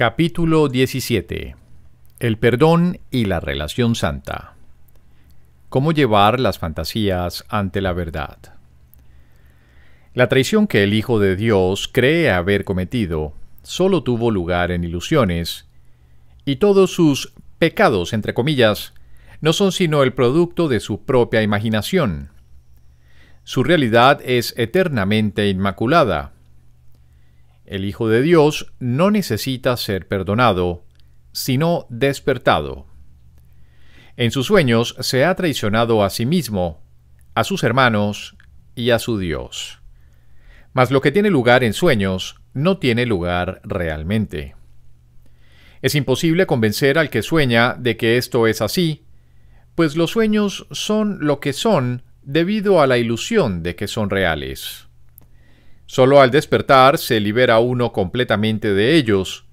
Capítulo 17. El perdón y la relación santa. Cómo llevar las fantasías ante la verdad. La traición que el Hijo de Dios cree haber cometido solo tuvo lugar en ilusiones, y todos sus pecados, entre comillas, no son sino el producto de su propia imaginación. Su realidad es eternamente inmaculada, el Hijo de Dios no necesita ser perdonado, sino despertado. En sus sueños se ha traicionado a sí mismo, a sus hermanos y a su Dios. Mas lo que tiene lugar en sueños no tiene lugar realmente. Es imposible convencer al que sueña de que esto es así, pues los sueños son lo que son debido a la ilusión de que son reales. Solo al despertar se libera uno completamente de ellos,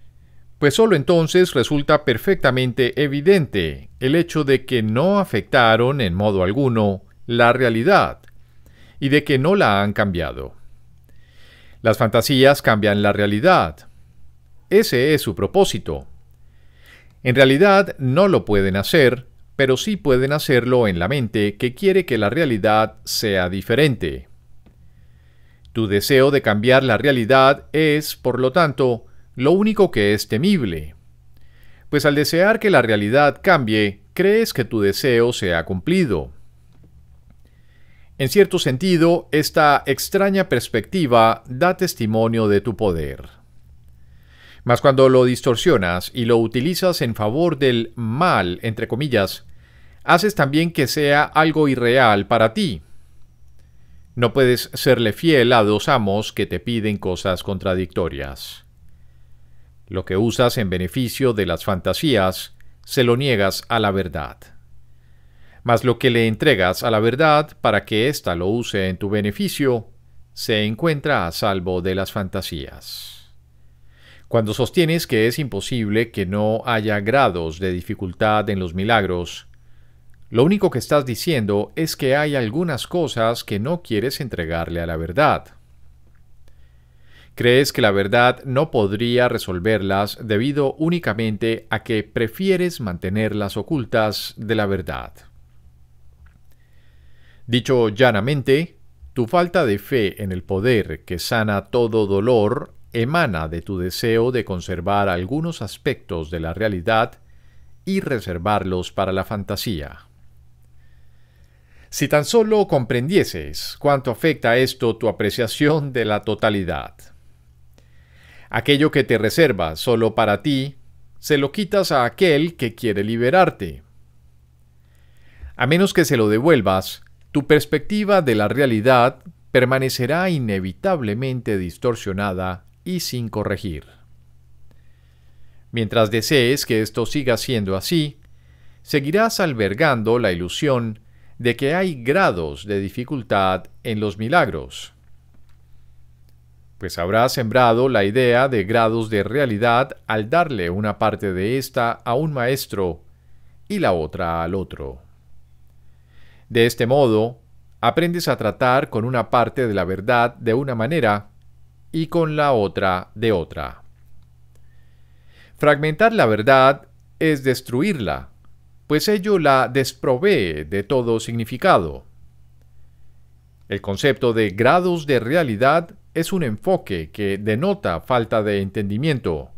pues solo entonces resulta perfectamente evidente el hecho de que no afectaron en modo alguno la realidad y de que no la han cambiado. Las fantasías cambian la realidad. Ese es su propósito. En realidad no lo pueden hacer, pero sí pueden hacerlo en la mente que quiere que la realidad sea diferente. Tu deseo de cambiar la realidad es, por lo tanto, lo único que es temible. Pues al desear que la realidad cambie, crees que tu deseo se ha cumplido. En cierto sentido, esta extraña perspectiva da testimonio de tu poder. Mas cuando lo distorsionas y lo utilizas en favor del mal, entre comillas, haces también que sea algo irreal para ti, no puedes serle fiel a dos amos que te piden cosas contradictorias. Lo que usas en beneficio de las fantasías, se lo niegas a la verdad. Mas lo que le entregas a la verdad para que ésta lo use en tu beneficio, se encuentra a salvo de las fantasías. Cuando sostienes que es imposible que no haya grados de dificultad en los milagros, lo único que estás diciendo es que hay algunas cosas que no quieres entregarle a la verdad. Crees que la verdad no podría resolverlas debido únicamente a que prefieres mantenerlas ocultas de la verdad. Dicho llanamente, tu falta de fe en el poder que sana todo dolor emana de tu deseo de conservar algunos aspectos de la realidad y reservarlos para la fantasía. Si tan solo comprendieses cuánto afecta esto tu apreciación de la totalidad. Aquello que te reservas solo para ti, se lo quitas a aquel que quiere liberarte. A menos que se lo devuelvas, tu perspectiva de la realidad permanecerá inevitablemente distorsionada y sin corregir. Mientras desees que esto siga siendo así, seguirás albergando la ilusión de que hay grados de dificultad en los milagros. Pues habrá sembrado la idea de grados de realidad al darle una parte de ésta a un maestro y la otra al otro. De este modo, aprendes a tratar con una parte de la verdad de una manera y con la otra de otra. Fragmentar la verdad es destruirla pues ello la desprovee de todo significado. El concepto de grados de realidad es un enfoque que denota falta de entendimiento,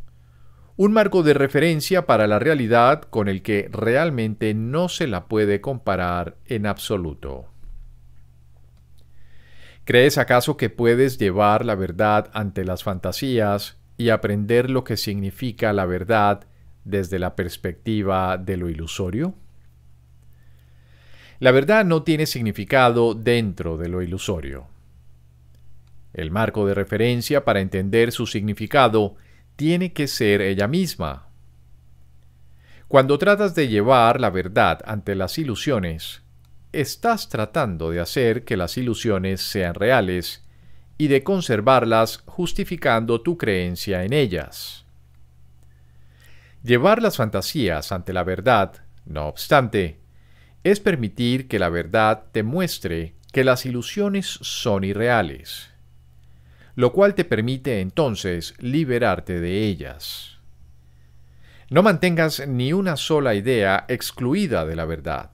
un marco de referencia para la realidad con el que realmente no se la puede comparar en absoluto. ¿Crees acaso que puedes llevar la verdad ante las fantasías y aprender lo que significa la verdad desde la perspectiva de lo ilusorio? La verdad no tiene significado dentro de lo ilusorio. El marco de referencia para entender su significado tiene que ser ella misma. Cuando tratas de llevar la verdad ante las ilusiones, estás tratando de hacer que las ilusiones sean reales y de conservarlas justificando tu creencia en ellas. Llevar las fantasías ante la verdad, no obstante, es permitir que la verdad te muestre que las ilusiones son irreales, lo cual te permite entonces liberarte de ellas. No mantengas ni una sola idea excluida de la verdad,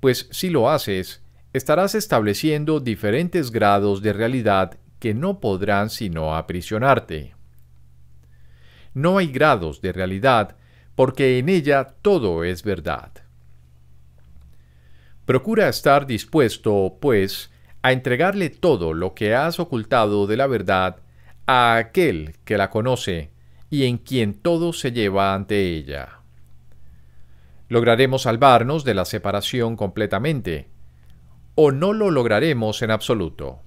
pues si lo haces, estarás estableciendo diferentes grados de realidad que no podrán sino aprisionarte. No hay grados de realidad, porque en ella todo es verdad. Procura estar dispuesto, pues, a entregarle todo lo que has ocultado de la verdad a aquel que la conoce y en quien todo se lleva ante ella. Lograremos salvarnos de la separación completamente, o no lo lograremos en absoluto.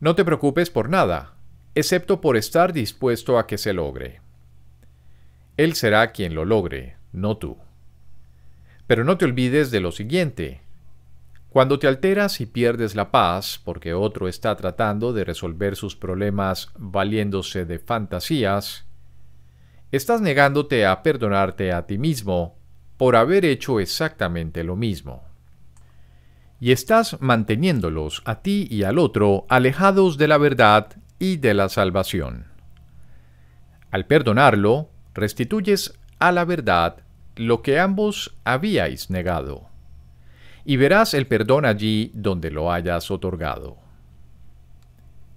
No te preocupes por nada, excepto por estar dispuesto a que se logre. Él será quien lo logre, no tú. Pero no te olvides de lo siguiente. Cuando te alteras y pierdes la paz porque otro está tratando de resolver sus problemas valiéndose de fantasías, estás negándote a perdonarte a ti mismo por haber hecho exactamente lo mismo. Y estás manteniéndolos a ti y al otro alejados de la verdad y de la salvación. Al perdonarlo, restituyes a la verdad lo que ambos habíais negado, y verás el perdón allí donde lo hayas otorgado.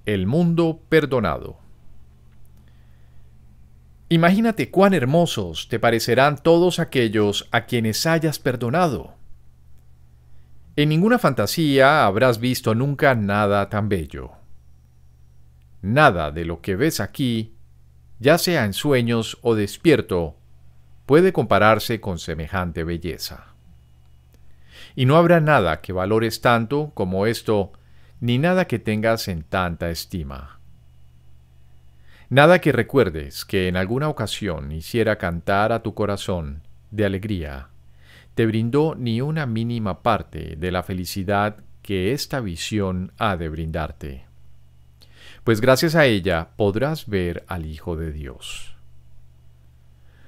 El mundo perdonado. Imagínate cuán hermosos te parecerán todos aquellos a quienes hayas perdonado. En ninguna fantasía habrás visto nunca nada tan bello. Nada de lo que ves aquí, ya sea en sueños o despierto, puede compararse con semejante belleza. Y no habrá nada que valores tanto como esto, ni nada que tengas en tanta estima. Nada que recuerdes que en alguna ocasión hiciera cantar a tu corazón de alegría, te brindó ni una mínima parte de la felicidad que esta visión ha de brindarte pues gracias a ella podrás ver al Hijo de Dios.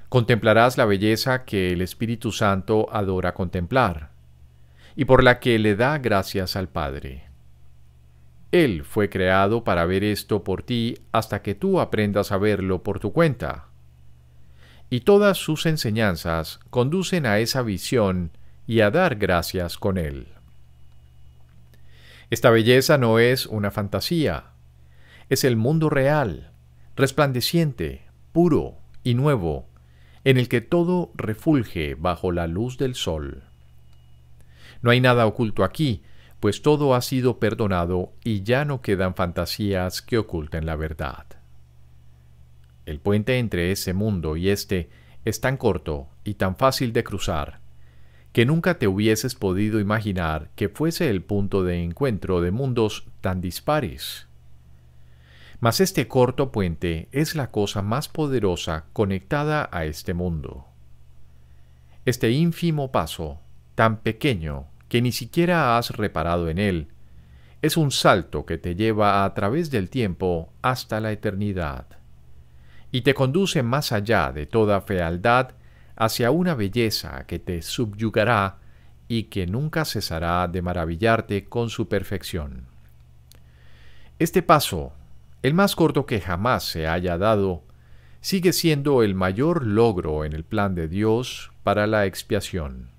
Contemplarás la belleza que el Espíritu Santo adora contemplar y por la que le da gracias al Padre. Él fue creado para ver esto por ti hasta que tú aprendas a verlo por tu cuenta. Y todas sus enseñanzas conducen a esa visión y a dar gracias con Él. Esta belleza no es una fantasía, es el mundo real, resplandeciente, puro y nuevo, en el que todo refulge bajo la luz del sol. No hay nada oculto aquí, pues todo ha sido perdonado y ya no quedan fantasías que oculten la verdad. El puente entre ese mundo y este es tan corto y tan fácil de cruzar, que nunca te hubieses podido imaginar que fuese el punto de encuentro de mundos tan dispares. Mas este corto puente es la cosa más poderosa conectada a este mundo. Este ínfimo paso, tan pequeño que ni siquiera has reparado en él, es un salto que te lleva a través del tiempo hasta la eternidad y te conduce más allá de toda fealdad hacia una belleza que te subyugará y que nunca cesará de maravillarte con su perfección. Este paso el más corto que jamás se haya dado, sigue siendo el mayor logro en el plan de Dios para la expiación.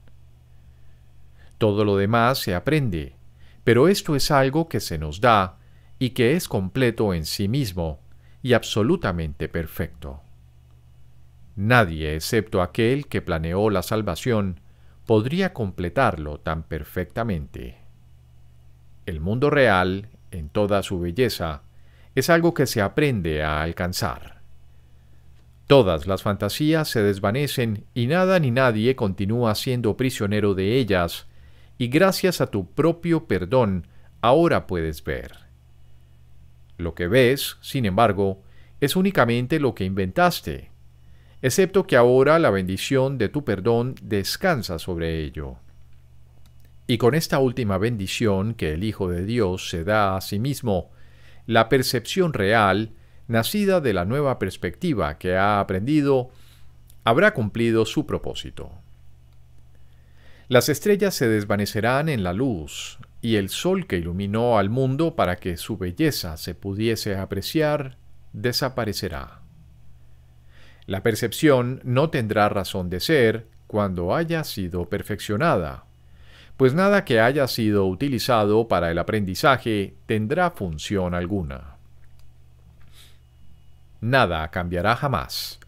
Todo lo demás se aprende, pero esto es algo que se nos da y que es completo en sí mismo y absolutamente perfecto. Nadie excepto aquel que planeó la salvación podría completarlo tan perfectamente. El mundo real, en toda su belleza, es algo que se aprende a alcanzar. Todas las fantasías se desvanecen y nada ni nadie continúa siendo prisionero de ellas, y gracias a tu propio perdón ahora puedes ver. Lo que ves, sin embargo, es únicamente lo que inventaste, excepto que ahora la bendición de tu perdón descansa sobre ello. Y con esta última bendición que el Hijo de Dios se da a sí mismo, la percepción real, nacida de la nueva perspectiva que ha aprendido, habrá cumplido su propósito. Las estrellas se desvanecerán en la luz, y el sol que iluminó al mundo para que su belleza se pudiese apreciar, desaparecerá. La percepción no tendrá razón de ser cuando haya sido perfeccionada, pues nada que haya sido utilizado para el aprendizaje tendrá función alguna. Nada cambiará jamás,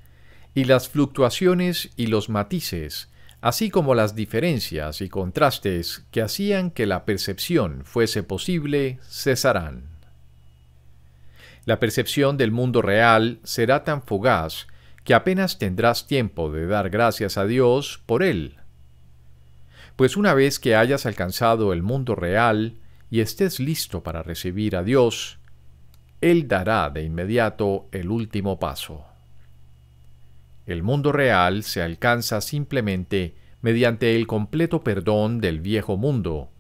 y las fluctuaciones y los matices, así como las diferencias y contrastes que hacían que la percepción fuese posible, cesarán. La percepción del mundo real será tan fugaz que apenas tendrás tiempo de dar gracias a Dios por él pues una vez que hayas alcanzado el mundo real y estés listo para recibir a Dios, Él dará de inmediato el último paso. El mundo real se alcanza simplemente mediante el completo perdón del viejo mundo,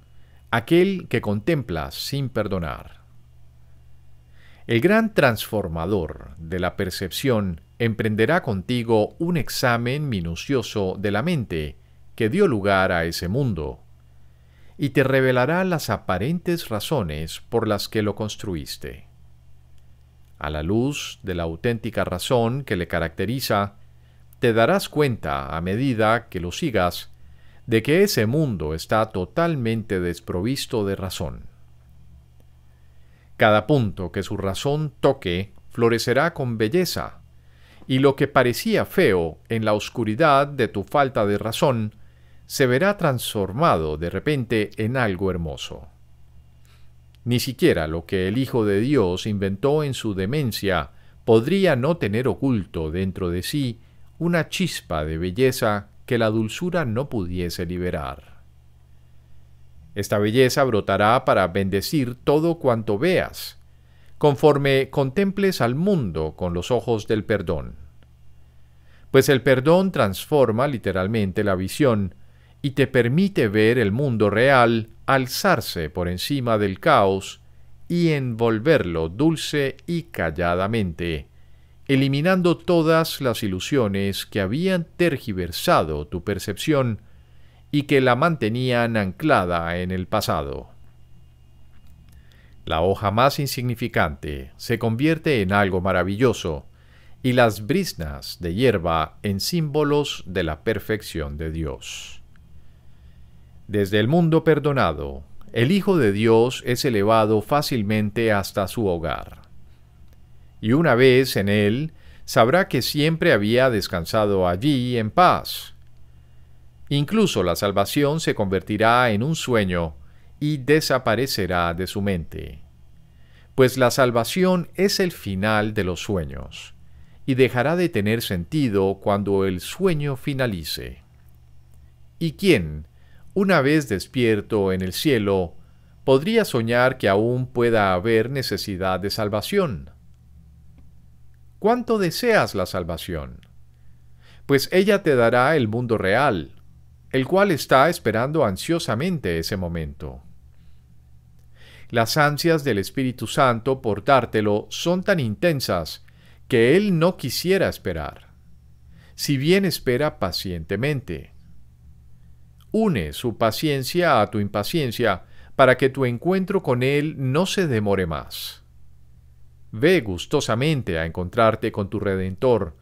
aquel que contempla sin perdonar. El gran transformador de la percepción emprenderá contigo un examen minucioso de la mente que dio lugar a ese mundo, y te revelará las aparentes razones por las que lo construiste. A la luz de la auténtica razón que le caracteriza, te darás cuenta, a medida que lo sigas, de que ese mundo está totalmente desprovisto de razón. Cada punto que su razón toque florecerá con belleza, y lo que parecía feo en la oscuridad de tu falta de razón se verá transformado de repente en algo hermoso. Ni siquiera lo que el Hijo de Dios inventó en su demencia podría no tener oculto dentro de sí una chispa de belleza que la dulzura no pudiese liberar. Esta belleza brotará para bendecir todo cuanto veas, conforme contemples al mundo con los ojos del perdón. Pues el perdón transforma literalmente la visión, y te permite ver el mundo real alzarse por encima del caos y envolverlo dulce y calladamente, eliminando todas las ilusiones que habían tergiversado tu percepción y que la mantenían anclada en el pasado. La hoja más insignificante se convierte en algo maravilloso, y las brisnas de hierba en símbolos de la perfección de Dios. Desde el mundo perdonado, el Hijo de Dios es elevado fácilmente hasta su hogar. Y una vez en él, sabrá que siempre había descansado allí en paz. Incluso la salvación se convertirá en un sueño y desaparecerá de su mente. Pues la salvación es el final de los sueños y dejará de tener sentido cuando el sueño finalice. ¿Y quién una vez despierto en el cielo, podría soñar que aún pueda haber necesidad de salvación. ¿Cuánto deseas la salvación? Pues ella te dará el mundo real, el cual está esperando ansiosamente ese momento. Las ansias del Espíritu Santo por dártelo son tan intensas que Él no quisiera esperar, si bien espera pacientemente Une su paciencia a tu impaciencia para que tu encuentro con Él no se demore más. Ve gustosamente a encontrarte con tu Redentor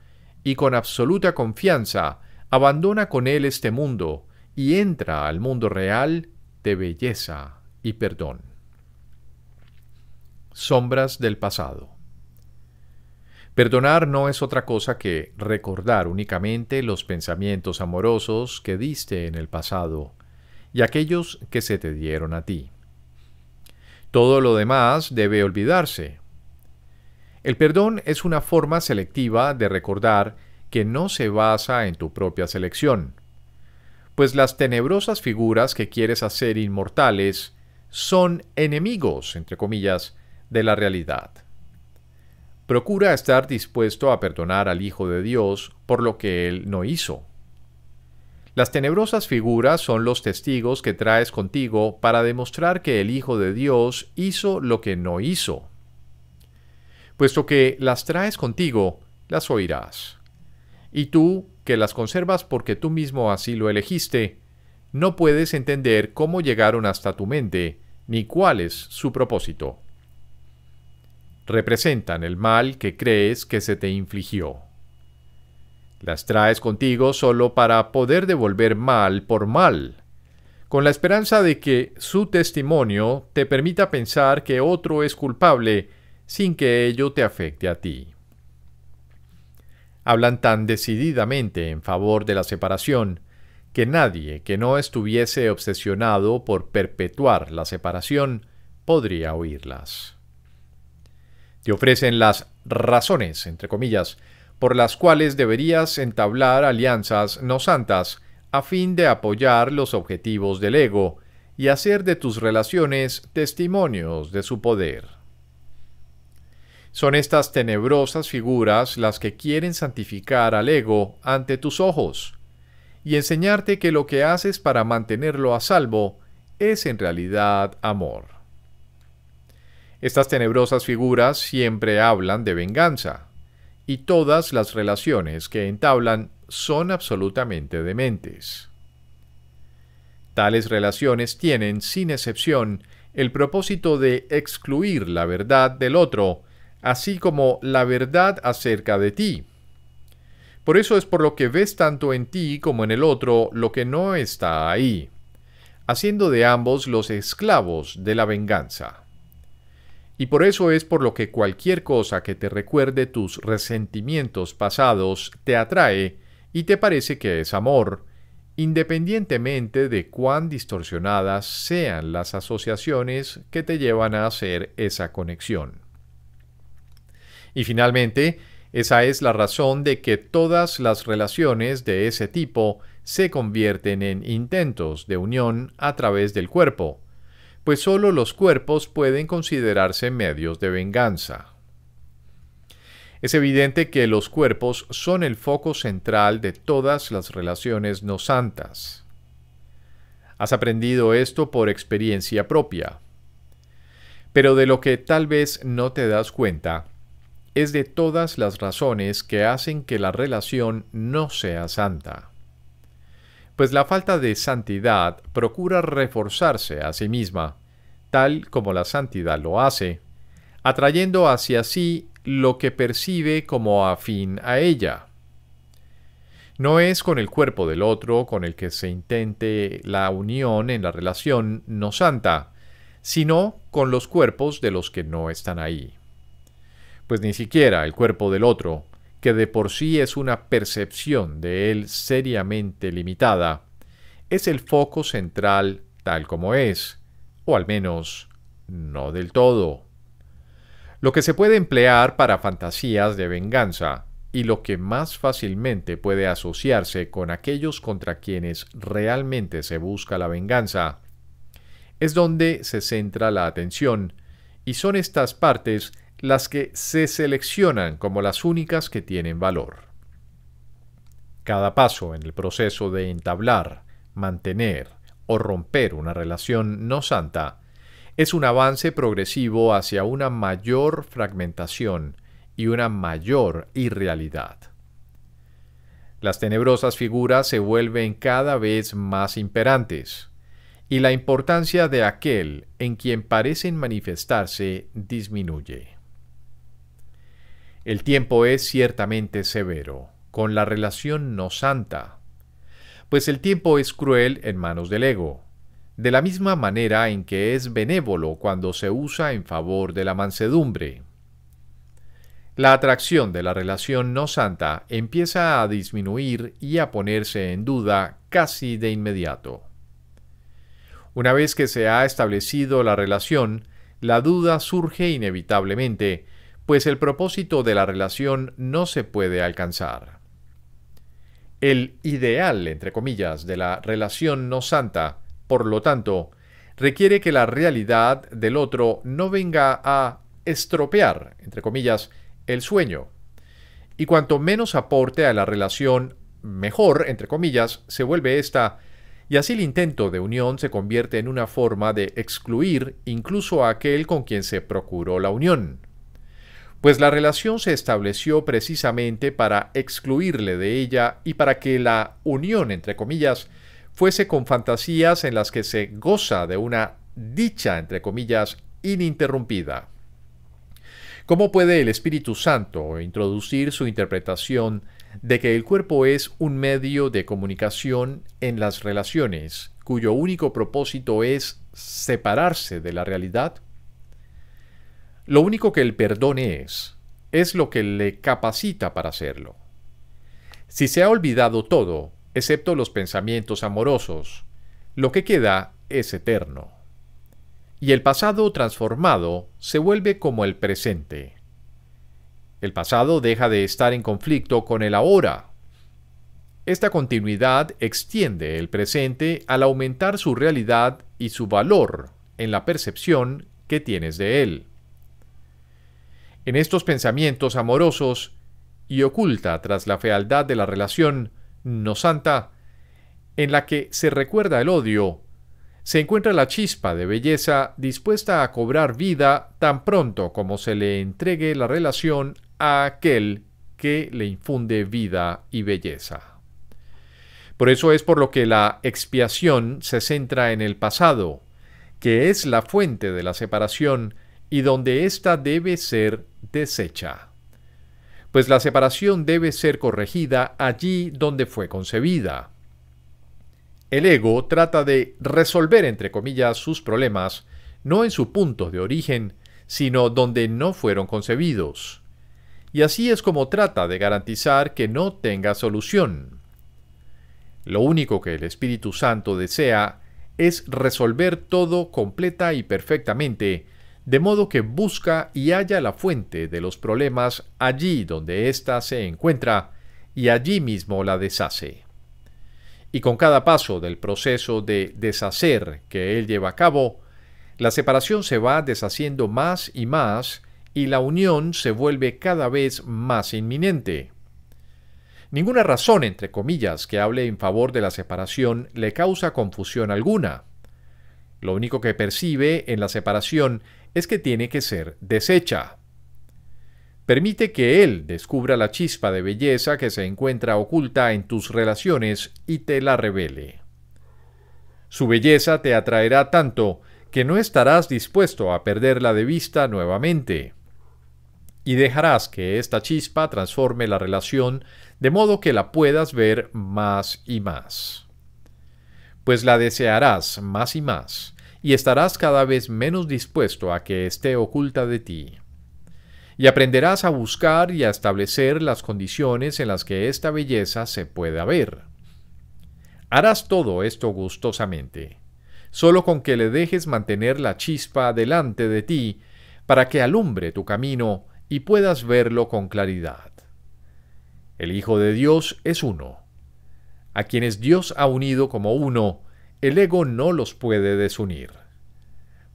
y con absoluta confianza abandona con Él este mundo y entra al mundo real de belleza y perdón. Sombras del pasado. Perdonar no es otra cosa que recordar únicamente los pensamientos amorosos que diste en el pasado y aquellos que se te dieron a ti. Todo lo demás debe olvidarse. El perdón es una forma selectiva de recordar que no se basa en tu propia selección, pues las tenebrosas figuras que quieres hacer inmortales son enemigos, entre comillas, de la realidad procura estar dispuesto a perdonar al Hijo de Dios por lo que Él no hizo. Las tenebrosas figuras son los testigos que traes contigo para demostrar que el Hijo de Dios hizo lo que no hizo. Puesto que las traes contigo, las oirás. Y tú, que las conservas porque tú mismo así lo elegiste, no puedes entender cómo llegaron hasta tu mente, ni cuál es su propósito representan el mal que crees que se te infligió. Las traes contigo solo para poder devolver mal por mal, con la esperanza de que su testimonio te permita pensar que otro es culpable sin que ello te afecte a ti. Hablan tan decididamente en favor de la separación que nadie que no estuviese obsesionado por perpetuar la separación podría oírlas. Te ofrecen las razones, entre comillas, por las cuales deberías entablar alianzas no santas a fin de apoyar los objetivos del ego y hacer de tus relaciones testimonios de su poder. Son estas tenebrosas figuras las que quieren santificar al ego ante tus ojos y enseñarte que lo que haces para mantenerlo a salvo es en realidad amor. Estas tenebrosas figuras siempre hablan de venganza, y todas las relaciones que entablan son absolutamente dementes. Tales relaciones tienen, sin excepción, el propósito de excluir la verdad del otro, así como la verdad acerca de ti. Por eso es por lo que ves tanto en ti como en el otro lo que no está ahí, haciendo de ambos los esclavos de la venganza. Y por eso es por lo que cualquier cosa que te recuerde tus resentimientos pasados te atrae y te parece que es amor, independientemente de cuán distorsionadas sean las asociaciones que te llevan a hacer esa conexión. Y finalmente, esa es la razón de que todas las relaciones de ese tipo se convierten en intentos de unión a través del cuerpo, pues solo los cuerpos pueden considerarse medios de venganza. Es evidente que los cuerpos son el foco central de todas las relaciones no santas. Has aprendido esto por experiencia propia. Pero de lo que tal vez no te das cuenta, es de todas las razones que hacen que la relación no sea santa pues la falta de santidad procura reforzarse a sí misma, tal como la santidad lo hace, atrayendo hacia sí lo que percibe como afín a ella. No es con el cuerpo del otro con el que se intente la unión en la relación no santa, sino con los cuerpos de los que no están ahí. Pues ni siquiera el cuerpo del otro, que de por sí es una percepción de él seriamente limitada, es el foco central tal como es, o al menos no del todo. Lo que se puede emplear para fantasías de venganza y lo que más fácilmente puede asociarse con aquellos contra quienes realmente se busca la venganza, es donde se centra la atención, y son estas partes las que se seleccionan como las únicas que tienen valor. Cada paso en el proceso de entablar, mantener o romper una relación no santa es un avance progresivo hacia una mayor fragmentación y una mayor irrealidad. Las tenebrosas figuras se vuelven cada vez más imperantes, y la importancia de aquel en quien parecen manifestarse disminuye. El tiempo es ciertamente severo, con la relación no santa, pues el tiempo es cruel en manos del ego, de la misma manera en que es benévolo cuando se usa en favor de la mansedumbre. La atracción de la relación no santa empieza a disminuir y a ponerse en duda casi de inmediato. Una vez que se ha establecido la relación, la duda surge inevitablemente pues el propósito de la relación no se puede alcanzar. El ideal, entre comillas, de la relación no santa, por lo tanto, requiere que la realidad del otro no venga a estropear, entre comillas, el sueño. Y cuanto menos aporte a la relación, mejor, entre comillas, se vuelve esta, y así el intento de unión se convierte en una forma de excluir incluso a aquel con quien se procuró la unión pues la relación se estableció precisamente para excluirle de ella y para que la unión, entre comillas, fuese con fantasías en las que se goza de una dicha, entre comillas, ininterrumpida. ¿Cómo puede el Espíritu Santo introducir su interpretación de que el cuerpo es un medio de comunicación en las relaciones, cuyo único propósito es separarse de la realidad? Lo único que el perdón es, es lo que le capacita para hacerlo. Si se ha olvidado todo, excepto los pensamientos amorosos, lo que queda es eterno. Y el pasado transformado se vuelve como el presente. El pasado deja de estar en conflicto con el ahora. Esta continuidad extiende el presente al aumentar su realidad y su valor en la percepción que tienes de él. En estos pensamientos amorosos y oculta tras la fealdad de la relación no santa, en la que se recuerda el odio, se encuentra la chispa de belleza dispuesta a cobrar vida tan pronto como se le entregue la relación a aquel que le infunde vida y belleza. Por eso es por lo que la expiación se centra en el pasado, que es la fuente de la separación y donde ésta debe ser deshecha. Pues la separación debe ser corregida allí donde fue concebida. El ego trata de resolver, entre comillas, sus problemas, no en su punto de origen, sino donde no fueron concebidos. Y así es como trata de garantizar que no tenga solución. Lo único que el Espíritu Santo desea es resolver todo completa y perfectamente, de modo que busca y halla la fuente de los problemas allí donde ésta se encuentra y allí mismo la deshace. Y con cada paso del proceso de deshacer que él lleva a cabo, la separación se va deshaciendo más y más y la unión se vuelve cada vez más inminente. Ninguna razón, entre comillas, que hable en favor de la separación le causa confusión alguna. Lo único que percibe en la separación es que tiene que ser deshecha. Permite que Él descubra la chispa de belleza que se encuentra oculta en tus relaciones y te la revele. Su belleza te atraerá tanto que no estarás dispuesto a perderla de vista nuevamente. Y dejarás que esta chispa transforme la relación de modo que la puedas ver más y más. Pues la desearás más y más, y estarás cada vez menos dispuesto a que esté oculta de ti. Y aprenderás a buscar y a establecer las condiciones en las que esta belleza se pueda ver. Harás todo esto gustosamente, solo con que le dejes mantener la chispa delante de ti para que alumbre tu camino y puedas verlo con claridad. El Hijo de Dios es uno. A quienes Dios ha unido como uno, el ego no los puede desunir.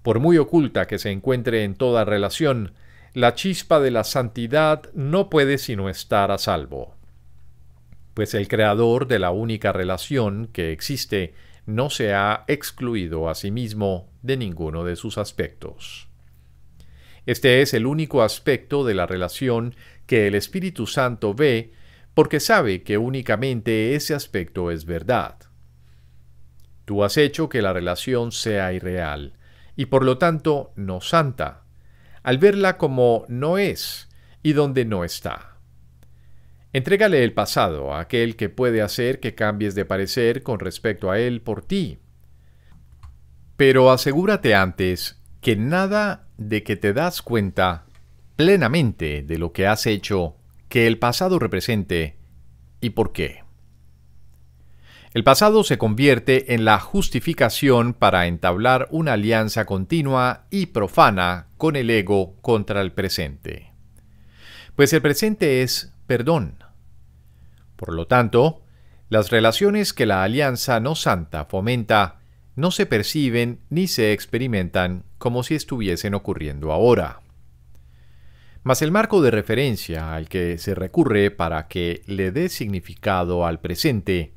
Por muy oculta que se encuentre en toda relación, la chispa de la santidad no puede sino estar a salvo. Pues el creador de la única relación que existe no se ha excluido a sí mismo de ninguno de sus aspectos. Este es el único aspecto de la relación que el Espíritu Santo ve porque sabe que únicamente ese aspecto es verdad. Tú has hecho que la relación sea irreal y por lo tanto no santa, al verla como no es y donde no está. Entrégale el pasado a aquel que puede hacer que cambies de parecer con respecto a él por ti. Pero asegúrate antes que nada de que te das cuenta plenamente de lo que has hecho, que el pasado represente y por qué. El pasado se convierte en la justificación para entablar una alianza continua y profana con el ego contra el presente. Pues el presente es perdón. Por lo tanto, las relaciones que la alianza no santa fomenta no se perciben ni se experimentan como si estuviesen ocurriendo ahora. Mas el marco de referencia al que se recurre para que le dé significado al presente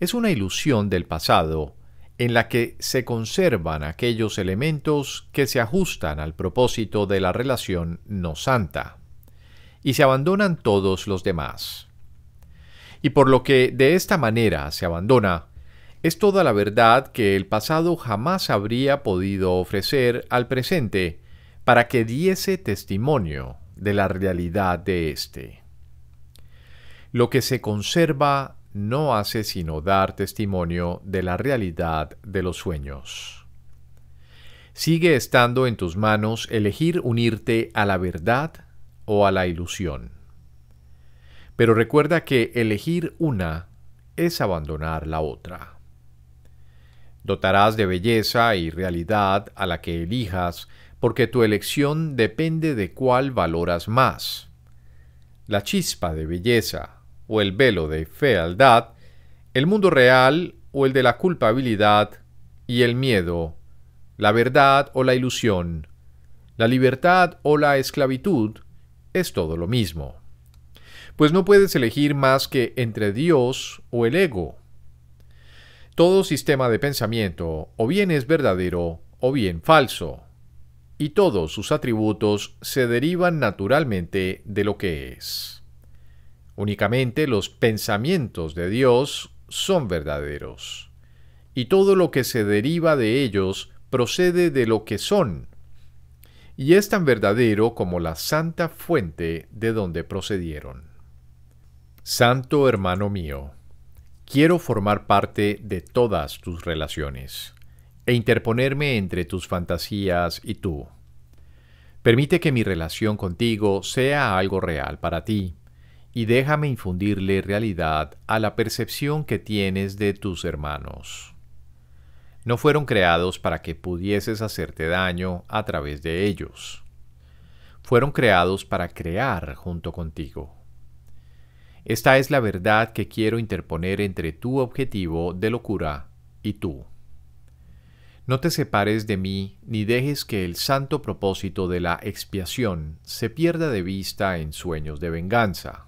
es una ilusión del pasado en la que se conservan aquellos elementos que se ajustan al propósito de la relación no santa, y se abandonan todos los demás. Y por lo que de esta manera se abandona, es toda la verdad que el pasado jamás habría podido ofrecer al presente para que diese testimonio de la realidad de éste. Lo que se conserva no hace sino dar testimonio de la realidad de los sueños. Sigue estando en tus manos elegir unirte a la verdad o a la ilusión. Pero recuerda que elegir una es abandonar la otra. Dotarás de belleza y realidad a la que elijas porque tu elección depende de cuál valoras más. La chispa de belleza o el velo de fealdad, el mundo real o el de la culpabilidad y el miedo, la verdad o la ilusión, la libertad o la esclavitud, es todo lo mismo. Pues no puedes elegir más que entre Dios o el ego. Todo sistema de pensamiento o bien es verdadero o bien falso, y todos sus atributos se derivan naturalmente de lo que es. Únicamente los pensamientos de Dios son verdaderos, y todo lo que se deriva de ellos procede de lo que son, y es tan verdadero como la santa fuente de donde procedieron. Santo hermano mío, quiero formar parte de todas tus relaciones e interponerme entre tus fantasías y tú. Permite que mi relación contigo sea algo real para ti, y déjame infundirle realidad a la percepción que tienes de tus hermanos. No fueron creados para que pudieses hacerte daño a través de ellos. Fueron creados para crear junto contigo. Esta es la verdad que quiero interponer entre tu objetivo de locura y tú. No te separes de mí ni dejes que el santo propósito de la expiación se pierda de vista en sueños de venganza.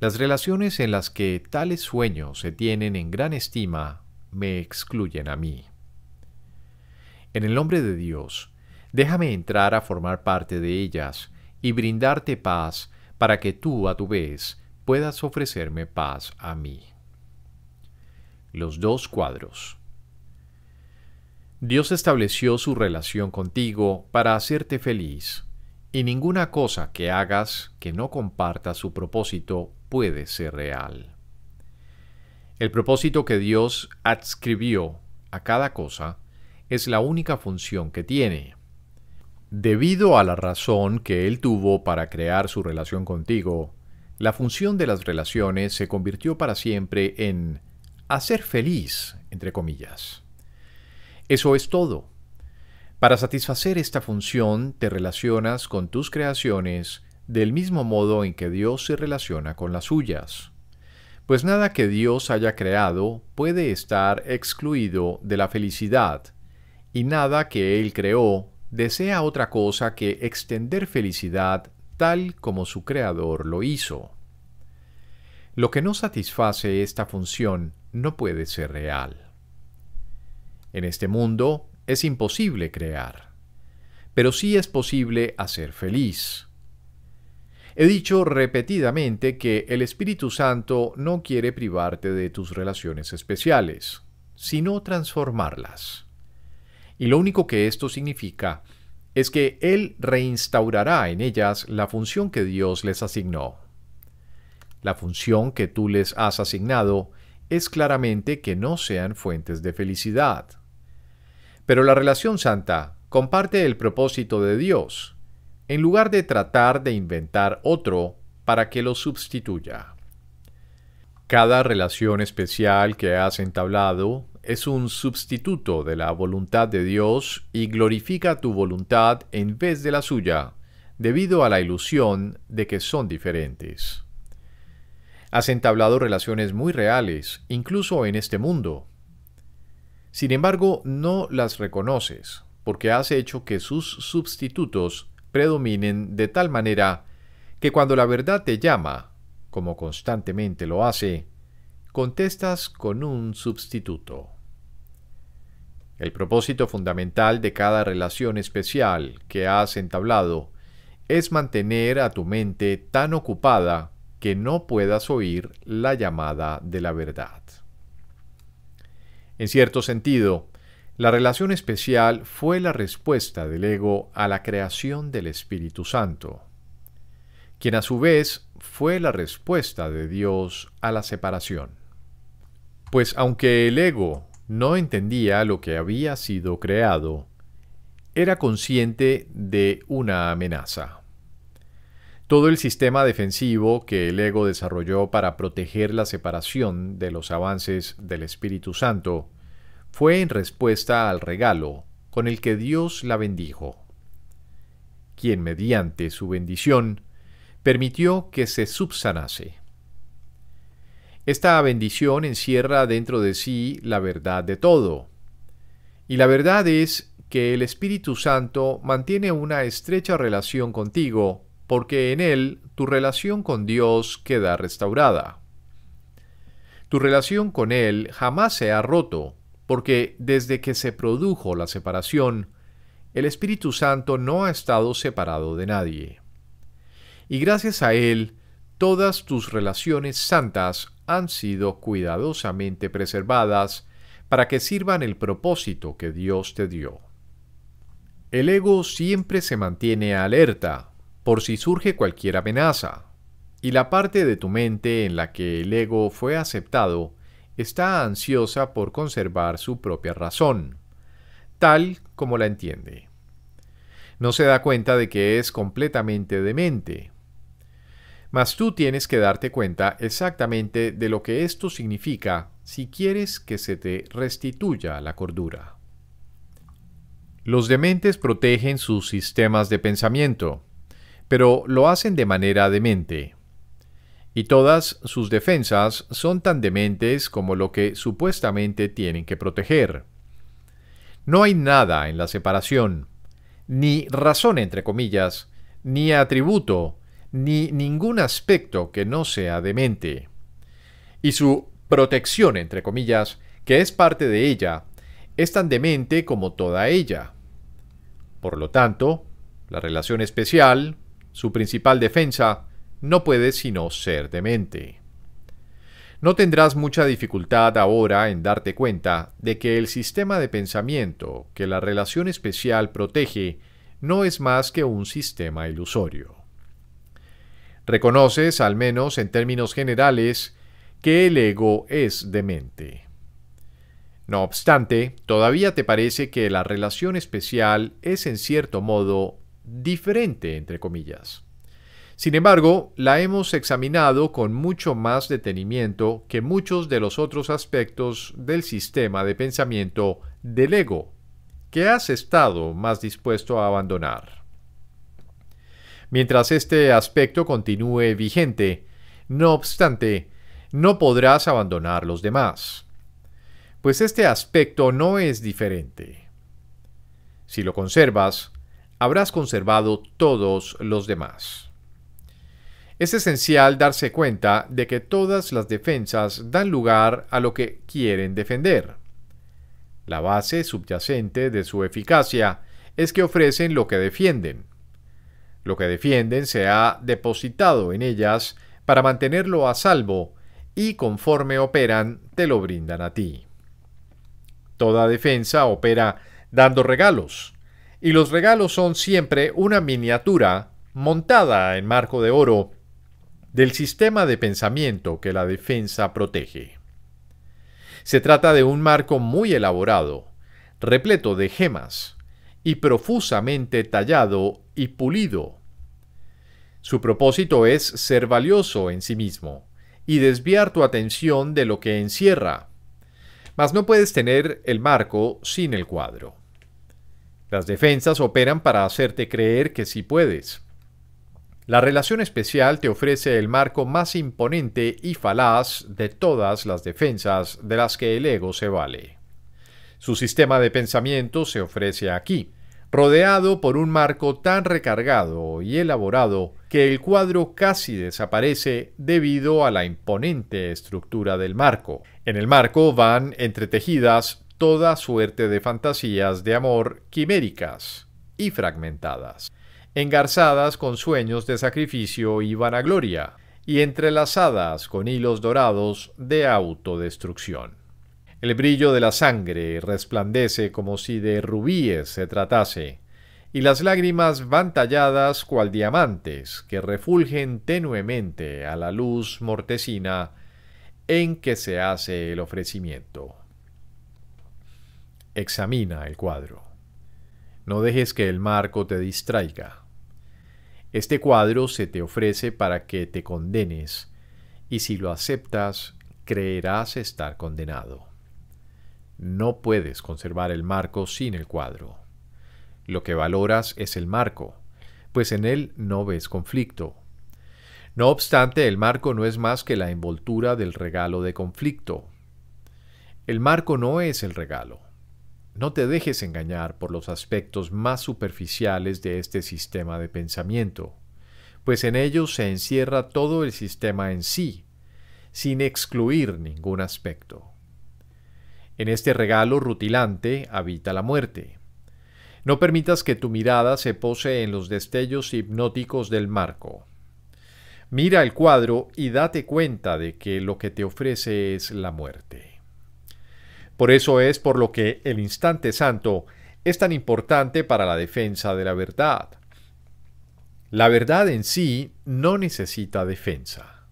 Las relaciones en las que tales sueños se tienen en gran estima me excluyen a mí. En el nombre de Dios, déjame entrar a formar parte de ellas y brindarte paz para que tú a tu vez puedas ofrecerme paz a mí. Los dos cuadros. Dios estableció su relación contigo para hacerte feliz, y ninguna cosa que hagas que no comparta su propósito puede ser real. El propósito que Dios adscribió a cada cosa es la única función que tiene. Debido a la razón que él tuvo para crear su relación contigo, la función de las relaciones se convirtió para siempre en hacer feliz, entre comillas. Eso es todo. Para satisfacer esta función te relacionas con tus creaciones del mismo modo en que Dios se relaciona con las suyas. Pues nada que Dios haya creado puede estar excluido de la felicidad, y nada que Él creó desea otra cosa que extender felicidad tal como su creador lo hizo. Lo que no satisface esta función no puede ser real. En este mundo es imposible crear, pero sí es posible hacer feliz He dicho repetidamente que el Espíritu Santo no quiere privarte de tus relaciones especiales, sino transformarlas. Y lo único que esto significa es que Él reinstaurará en ellas la función que Dios les asignó. La función que tú les has asignado es claramente que no sean fuentes de felicidad. Pero la relación santa comparte el propósito de Dios, en lugar de tratar de inventar otro para que lo sustituya. Cada relación especial que has entablado es un sustituto de la voluntad de Dios y glorifica tu voluntad en vez de la suya, debido a la ilusión de que son diferentes. Has entablado relaciones muy reales, incluso en este mundo. Sin embargo, no las reconoces, porque has hecho que sus sustitutos predominen de tal manera que cuando la verdad te llama, como constantemente lo hace, contestas con un sustituto. El propósito fundamental de cada relación especial que has entablado es mantener a tu mente tan ocupada que no puedas oír la llamada de la verdad. En cierto sentido, la relación especial fue la respuesta del ego a la creación del Espíritu Santo, quien a su vez fue la respuesta de Dios a la separación. Pues aunque el ego no entendía lo que había sido creado, era consciente de una amenaza. Todo el sistema defensivo que el ego desarrolló para proteger la separación de los avances del Espíritu Santo fue en respuesta al regalo con el que Dios la bendijo, quien mediante su bendición permitió que se subsanase. Esta bendición encierra dentro de sí la verdad de todo. Y la verdad es que el Espíritu Santo mantiene una estrecha relación contigo, porque en él tu relación con Dios queda restaurada. Tu relación con él jamás se ha roto, porque desde que se produjo la separación, el Espíritu Santo no ha estado separado de nadie. Y gracias a Él, todas tus relaciones santas han sido cuidadosamente preservadas para que sirvan el propósito que Dios te dio. El ego siempre se mantiene alerta por si surge cualquier amenaza, y la parte de tu mente en la que el ego fue aceptado está ansiosa por conservar su propia razón, tal como la entiende. No se da cuenta de que es completamente demente. Mas tú tienes que darte cuenta exactamente de lo que esto significa si quieres que se te restituya la cordura. Los dementes protegen sus sistemas de pensamiento, pero lo hacen de manera demente y todas sus defensas son tan dementes como lo que supuestamente tienen que proteger. No hay nada en la separación, ni razón entre comillas, ni atributo, ni ningún aspecto que no sea demente. Y su protección entre comillas, que es parte de ella, es tan demente como toda ella. Por lo tanto, la relación especial, su principal defensa, no puede sino ser demente. No tendrás mucha dificultad ahora en darte cuenta de que el sistema de pensamiento que la relación especial protege no es más que un sistema ilusorio. Reconoces, al menos en términos generales, que el ego es demente. No obstante, todavía te parece que la relación especial es en cierto modo diferente, entre comillas. Sin embargo, la hemos examinado con mucho más detenimiento que muchos de los otros aspectos del sistema de pensamiento del ego, que has estado más dispuesto a abandonar. Mientras este aspecto continúe vigente, no obstante, no podrás abandonar los demás, pues este aspecto no es diferente. Si lo conservas, habrás conservado todos los demás. Es esencial darse cuenta de que todas las defensas dan lugar a lo que quieren defender. La base subyacente de su eficacia es que ofrecen lo que defienden. Lo que defienden se ha depositado en ellas para mantenerlo a salvo y conforme operan te lo brindan a ti. Toda defensa opera dando regalos y los regalos son siempre una miniatura montada en marco de oro del sistema de pensamiento que la defensa protege. Se trata de un marco muy elaborado, repleto de gemas y profusamente tallado y pulido. Su propósito es ser valioso en sí mismo y desviar tu atención de lo que encierra. Mas no puedes tener el marco sin el cuadro. Las defensas operan para hacerte creer que sí puedes, la relación especial te ofrece el marco más imponente y falaz de todas las defensas de las que el ego se vale. Su sistema de pensamiento se ofrece aquí, rodeado por un marco tan recargado y elaborado que el cuadro casi desaparece debido a la imponente estructura del marco. En el marco van entretejidas toda suerte de fantasías de amor quiméricas y fragmentadas engarzadas con sueños de sacrificio y vanagloria, y entrelazadas con hilos dorados de autodestrucción. El brillo de la sangre resplandece como si de rubíes se tratase, y las lágrimas van talladas cual diamantes que refulgen tenuemente a la luz mortecina en que se hace el ofrecimiento. Examina el cuadro. No dejes que el marco te distraiga. Este cuadro se te ofrece para que te condenes, y si lo aceptas, creerás estar condenado. No puedes conservar el marco sin el cuadro. Lo que valoras es el marco, pues en él no ves conflicto. No obstante, el marco no es más que la envoltura del regalo de conflicto. El marco no es el regalo. No te dejes engañar por los aspectos más superficiales de este sistema de pensamiento, pues en ellos se encierra todo el sistema en sí, sin excluir ningún aspecto. En este regalo rutilante habita la muerte. No permitas que tu mirada se pose en los destellos hipnóticos del marco. Mira el cuadro y date cuenta de que lo que te ofrece es la muerte. Por eso es por lo que el instante santo es tan importante para la defensa de la verdad. La verdad en sí no necesita defensa,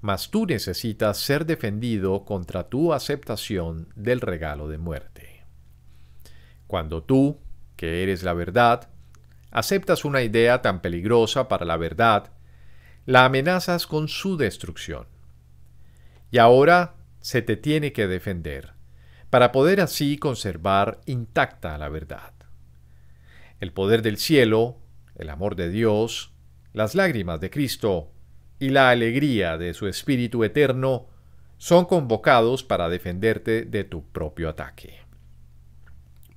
mas tú necesitas ser defendido contra tu aceptación del regalo de muerte. Cuando tú, que eres la verdad, aceptas una idea tan peligrosa para la verdad, la amenazas con su destrucción. Y ahora se te tiene que defender para poder así conservar intacta la verdad. El poder del cielo, el amor de Dios, las lágrimas de Cristo y la alegría de su Espíritu eterno son convocados para defenderte de tu propio ataque.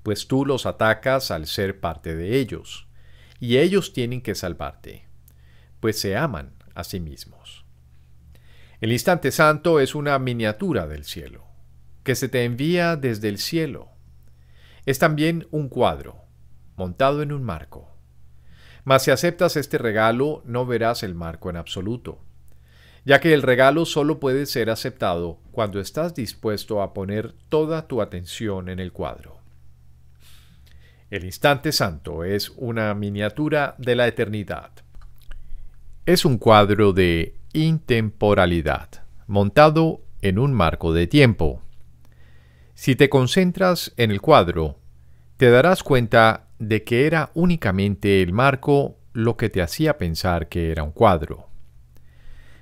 Pues tú los atacas al ser parte de ellos, y ellos tienen que salvarte, pues se aman a sí mismos. El instante santo es una miniatura del cielo que se te envía desde el cielo. Es también un cuadro, montado en un marco. Mas si aceptas este regalo, no verás el marco en absoluto, ya que el regalo solo puede ser aceptado cuando estás dispuesto a poner toda tu atención en el cuadro. El instante santo es una miniatura de la eternidad. Es un cuadro de intemporalidad, montado en un marco de tiempo, si te concentras en el cuadro, te darás cuenta de que era únicamente el marco lo que te hacía pensar que era un cuadro.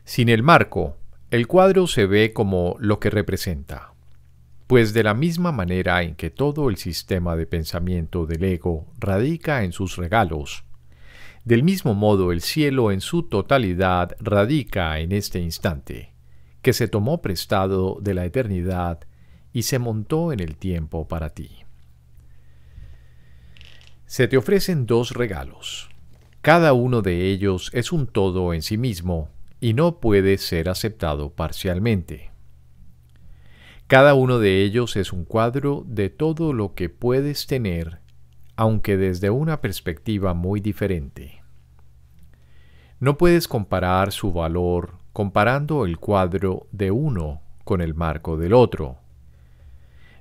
Sin el marco, el cuadro se ve como lo que representa, pues de la misma manera en que todo el sistema de pensamiento del ego radica en sus regalos, del mismo modo el cielo en su totalidad radica en este instante, que se tomó prestado de la eternidad y se montó en el tiempo para ti. Se te ofrecen dos regalos. Cada uno de ellos es un todo en sí mismo y no puede ser aceptado parcialmente. Cada uno de ellos es un cuadro de todo lo que puedes tener, aunque desde una perspectiva muy diferente. No puedes comparar su valor comparando el cuadro de uno con el marco del otro,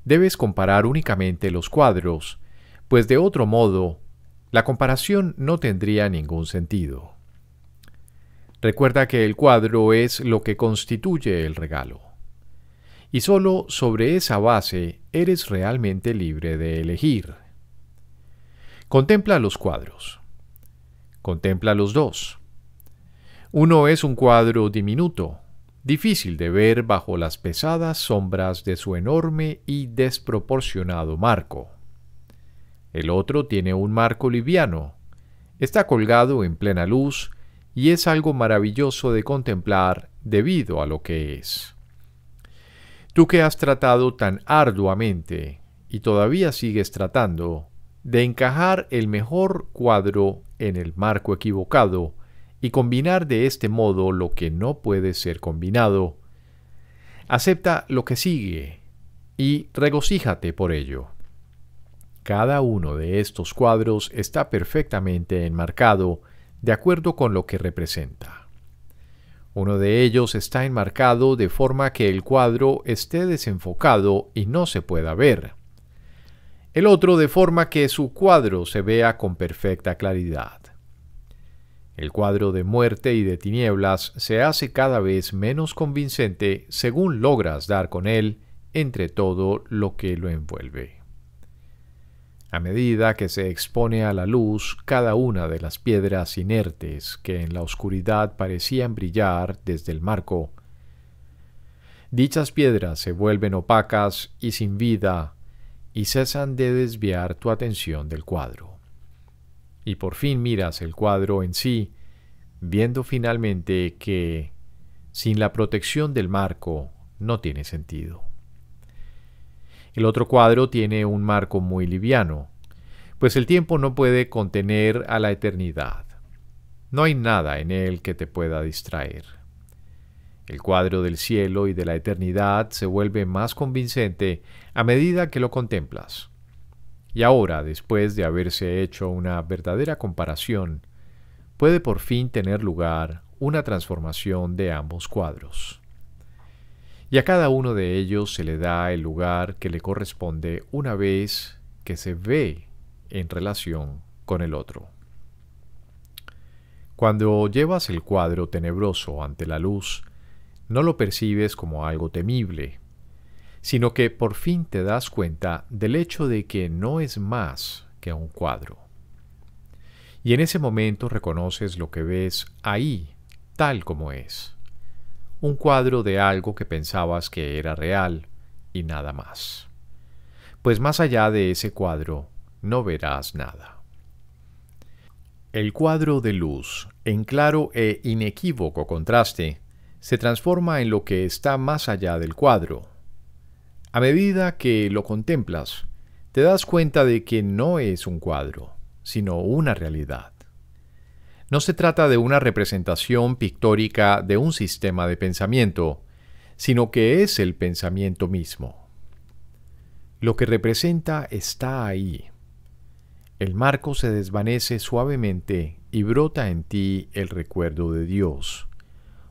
debes comparar únicamente los cuadros, pues de otro modo, la comparación no tendría ningún sentido. Recuerda que el cuadro es lo que constituye el regalo. Y solo sobre esa base eres realmente libre de elegir. Contempla los cuadros. Contempla los dos. Uno es un cuadro diminuto, difícil de ver bajo las pesadas sombras de su enorme y desproporcionado marco. El otro tiene un marco liviano, está colgado en plena luz y es algo maravilloso de contemplar debido a lo que es. Tú que has tratado tan arduamente y todavía sigues tratando de encajar el mejor cuadro en el marco equivocado, y combinar de este modo lo que no puede ser combinado. Acepta lo que sigue y regocíjate por ello. Cada uno de estos cuadros está perfectamente enmarcado de acuerdo con lo que representa. Uno de ellos está enmarcado de forma que el cuadro esté desenfocado y no se pueda ver. El otro de forma que su cuadro se vea con perfecta claridad. El cuadro de muerte y de tinieblas se hace cada vez menos convincente según logras dar con él entre todo lo que lo envuelve. A medida que se expone a la luz cada una de las piedras inertes que en la oscuridad parecían brillar desde el marco, dichas piedras se vuelven opacas y sin vida y cesan de desviar tu atención del cuadro y por fin miras el cuadro en sí, viendo finalmente que sin la protección del marco no tiene sentido. El otro cuadro tiene un marco muy liviano, pues el tiempo no puede contener a la eternidad. No hay nada en él que te pueda distraer. El cuadro del cielo y de la eternidad se vuelve más convincente a medida que lo contemplas y ahora, después de haberse hecho una verdadera comparación, puede por fin tener lugar una transformación de ambos cuadros. Y a cada uno de ellos se le da el lugar que le corresponde una vez que se ve en relación con el otro. Cuando llevas el cuadro tenebroso ante la luz, no lo percibes como algo temible, sino que por fin te das cuenta del hecho de que no es más que un cuadro. Y en ese momento reconoces lo que ves ahí, tal como es. Un cuadro de algo que pensabas que era real y nada más. Pues más allá de ese cuadro no verás nada. El cuadro de luz, en claro e inequívoco contraste, se transforma en lo que está más allá del cuadro, a medida que lo contemplas, te das cuenta de que no es un cuadro, sino una realidad. No se trata de una representación pictórica de un sistema de pensamiento, sino que es el pensamiento mismo. Lo que representa está ahí. El marco se desvanece suavemente y brota en ti el recuerdo de Dios,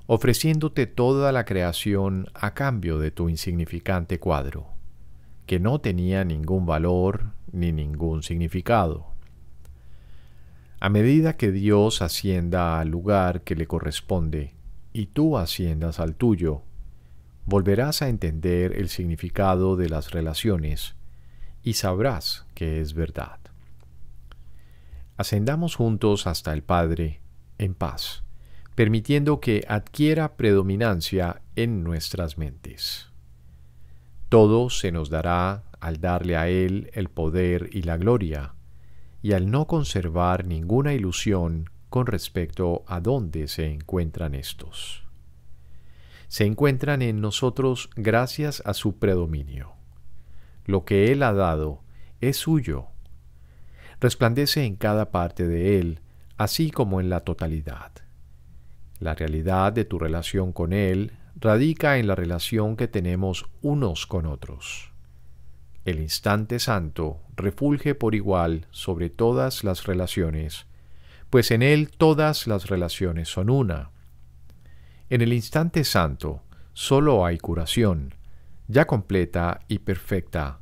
ofreciéndote toda la creación a cambio de tu insignificante cuadro, que no tenía ningún valor ni ningún significado. A medida que Dios ascienda al lugar que le corresponde y tú asciendas al tuyo, volverás a entender el significado de las relaciones y sabrás que es verdad. Ascendamos juntos hasta el Padre en paz permitiendo que adquiera predominancia en nuestras mentes. Todo se nos dará al darle a Él el poder y la gloria, y al no conservar ninguna ilusión con respecto a dónde se encuentran estos. Se encuentran en nosotros gracias a su predominio. Lo que Él ha dado es suyo. Resplandece en cada parte de Él, así como en la totalidad. La realidad de tu relación con Él radica en la relación que tenemos unos con otros. El instante santo refulge por igual sobre todas las relaciones, pues en Él todas las relaciones son una. En el instante santo solo hay curación, ya completa y perfecta,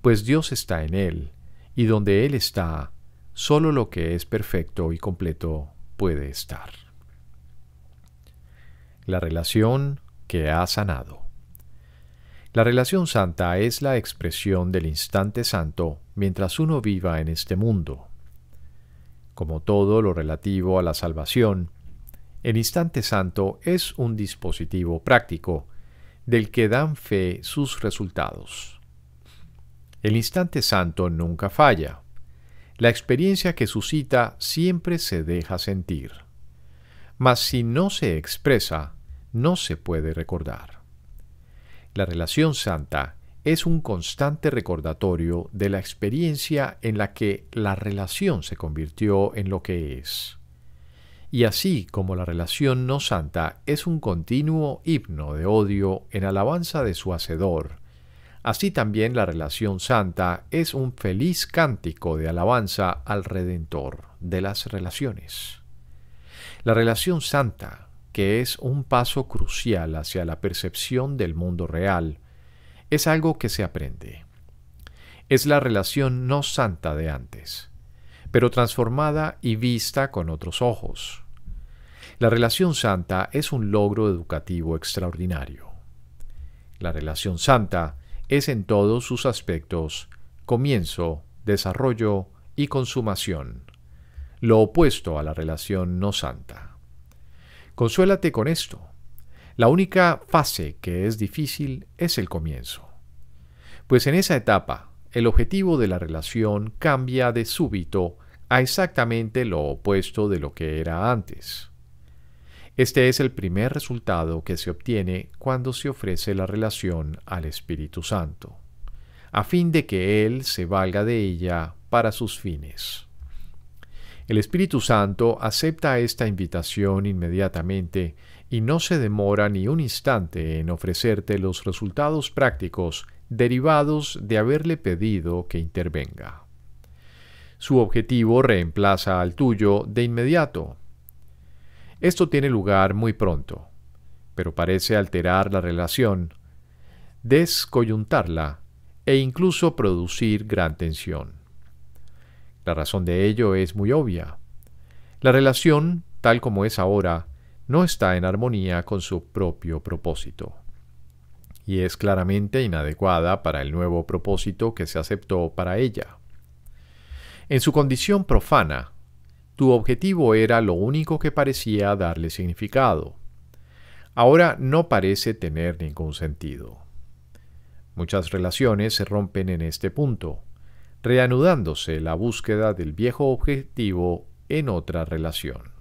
pues Dios está en Él, y donde Él está, solo lo que es perfecto y completo puede estar la relación que ha sanado. La relación santa es la expresión del instante santo mientras uno viva en este mundo. Como todo lo relativo a la salvación, el instante santo es un dispositivo práctico del que dan fe sus resultados. El instante santo nunca falla. La experiencia que suscita siempre se deja sentir. Mas si no se expresa, no se puede recordar. La relación santa es un constante recordatorio de la experiencia en la que la relación se convirtió en lo que es. Y así como la relación no santa es un continuo himno de odio en alabanza de su hacedor, así también la relación santa es un feliz cántico de alabanza al Redentor de las relaciones. La relación santa que es un paso crucial hacia la percepción del mundo real, es algo que se aprende. Es la relación no santa de antes, pero transformada y vista con otros ojos. La relación santa es un logro educativo extraordinario. La relación santa es en todos sus aspectos comienzo, desarrollo y consumación, lo opuesto a la relación no santa. Consuélate con esto. La única fase que es difícil es el comienzo. Pues en esa etapa, el objetivo de la relación cambia de súbito a exactamente lo opuesto de lo que era antes. Este es el primer resultado que se obtiene cuando se ofrece la relación al Espíritu Santo, a fin de que Él se valga de ella para sus fines. El Espíritu Santo acepta esta invitación inmediatamente y no se demora ni un instante en ofrecerte los resultados prácticos derivados de haberle pedido que intervenga. Su objetivo reemplaza al tuyo de inmediato. Esto tiene lugar muy pronto, pero parece alterar la relación, descoyuntarla e incluso producir gran tensión. La razón de ello es muy obvia. La relación, tal como es ahora, no está en armonía con su propio propósito y es claramente inadecuada para el nuevo propósito que se aceptó para ella. En su condición profana, tu objetivo era lo único que parecía darle significado. Ahora no parece tener ningún sentido. Muchas relaciones se rompen en este punto reanudándose la búsqueda del viejo objetivo en otra relación.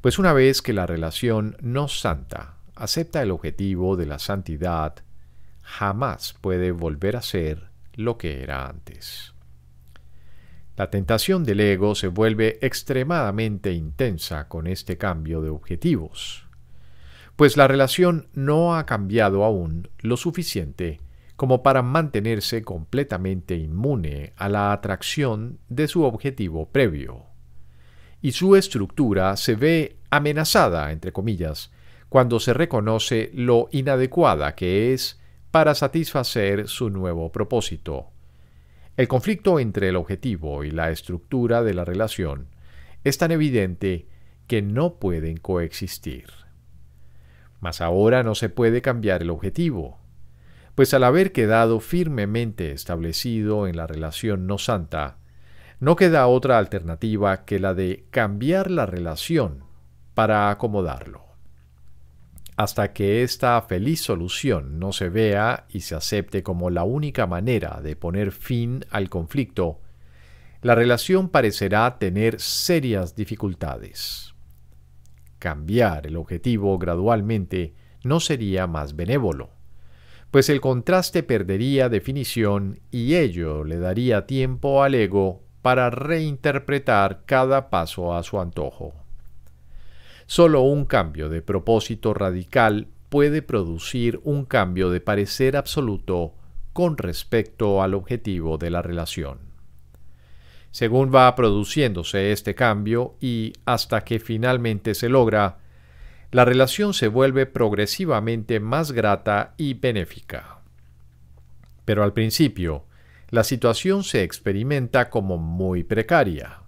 Pues una vez que la relación no santa acepta el objetivo de la santidad, jamás puede volver a ser lo que era antes. La tentación del ego se vuelve extremadamente intensa con este cambio de objetivos, pues la relación no ha cambiado aún lo suficiente como para mantenerse completamente inmune a la atracción de su objetivo previo. Y su estructura se ve amenazada, entre comillas, cuando se reconoce lo inadecuada que es para satisfacer su nuevo propósito. El conflicto entre el objetivo y la estructura de la relación es tan evidente que no pueden coexistir. Mas ahora no se puede cambiar el objetivo, pues al haber quedado firmemente establecido en la relación no santa, no queda otra alternativa que la de cambiar la relación para acomodarlo. Hasta que esta feliz solución no se vea y se acepte como la única manera de poner fin al conflicto, la relación parecerá tener serias dificultades. Cambiar el objetivo gradualmente no sería más benévolo pues el contraste perdería definición y ello le daría tiempo al ego para reinterpretar cada paso a su antojo. Solo un cambio de propósito radical puede producir un cambio de parecer absoluto con respecto al objetivo de la relación. Según va produciéndose este cambio y hasta que finalmente se logra, la relación se vuelve progresivamente más grata y benéfica. Pero al principio, la situación se experimenta como muy precaria,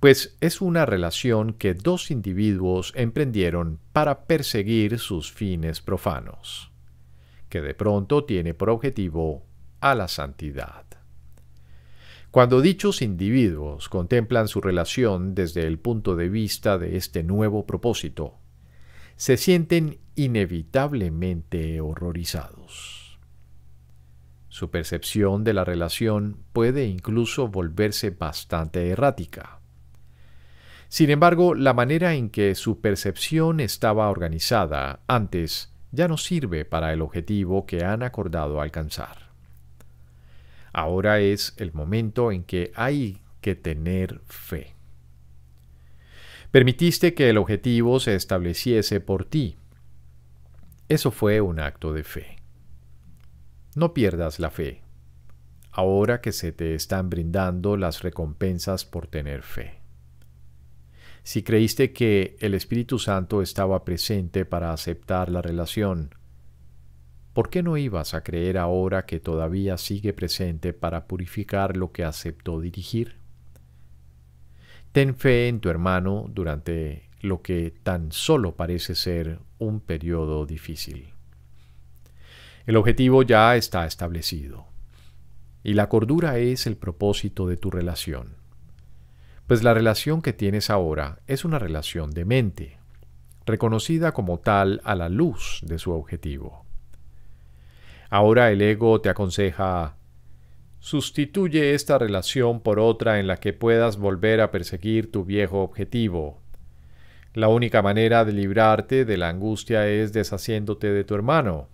pues es una relación que dos individuos emprendieron para perseguir sus fines profanos, que de pronto tiene por objetivo a la santidad. Cuando dichos individuos contemplan su relación desde el punto de vista de este nuevo propósito, se sienten inevitablemente horrorizados. Su percepción de la relación puede incluso volverse bastante errática. Sin embargo, la manera en que su percepción estaba organizada antes ya no sirve para el objetivo que han acordado alcanzar. Ahora es el momento en que hay que tener fe. Permitiste que el objetivo se estableciese por ti. Eso fue un acto de fe. No pierdas la fe, ahora que se te están brindando las recompensas por tener fe. Si creíste que el Espíritu Santo estaba presente para aceptar la relación, ¿Por qué no ibas a creer ahora que todavía sigue presente para purificar lo que aceptó dirigir? Ten fe en tu hermano durante lo que tan solo parece ser un periodo difícil. El objetivo ya está establecido y la cordura es el propósito de tu relación. Pues la relación que tienes ahora es una relación de mente, reconocida como tal a la luz de su objetivo. Ahora el ego te aconseja Sustituye esta relación por otra en la que puedas volver a perseguir tu viejo objetivo. La única manera de librarte de la angustia es deshaciéndote de tu hermano.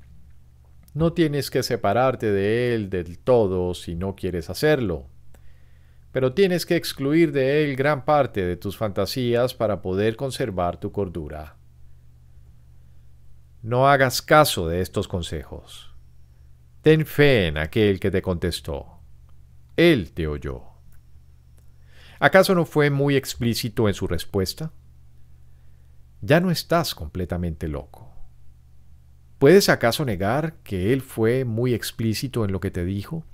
No tienes que separarte de él del todo si no quieres hacerlo. Pero tienes que excluir de él gran parte de tus fantasías para poder conservar tu cordura. No hagas caso de estos consejos. Ten fe en aquel que te contestó. Él te oyó. ¿Acaso no fue muy explícito en su respuesta? Ya no estás completamente loco. ¿Puedes acaso negar que Él fue muy explícito en lo que te dijo?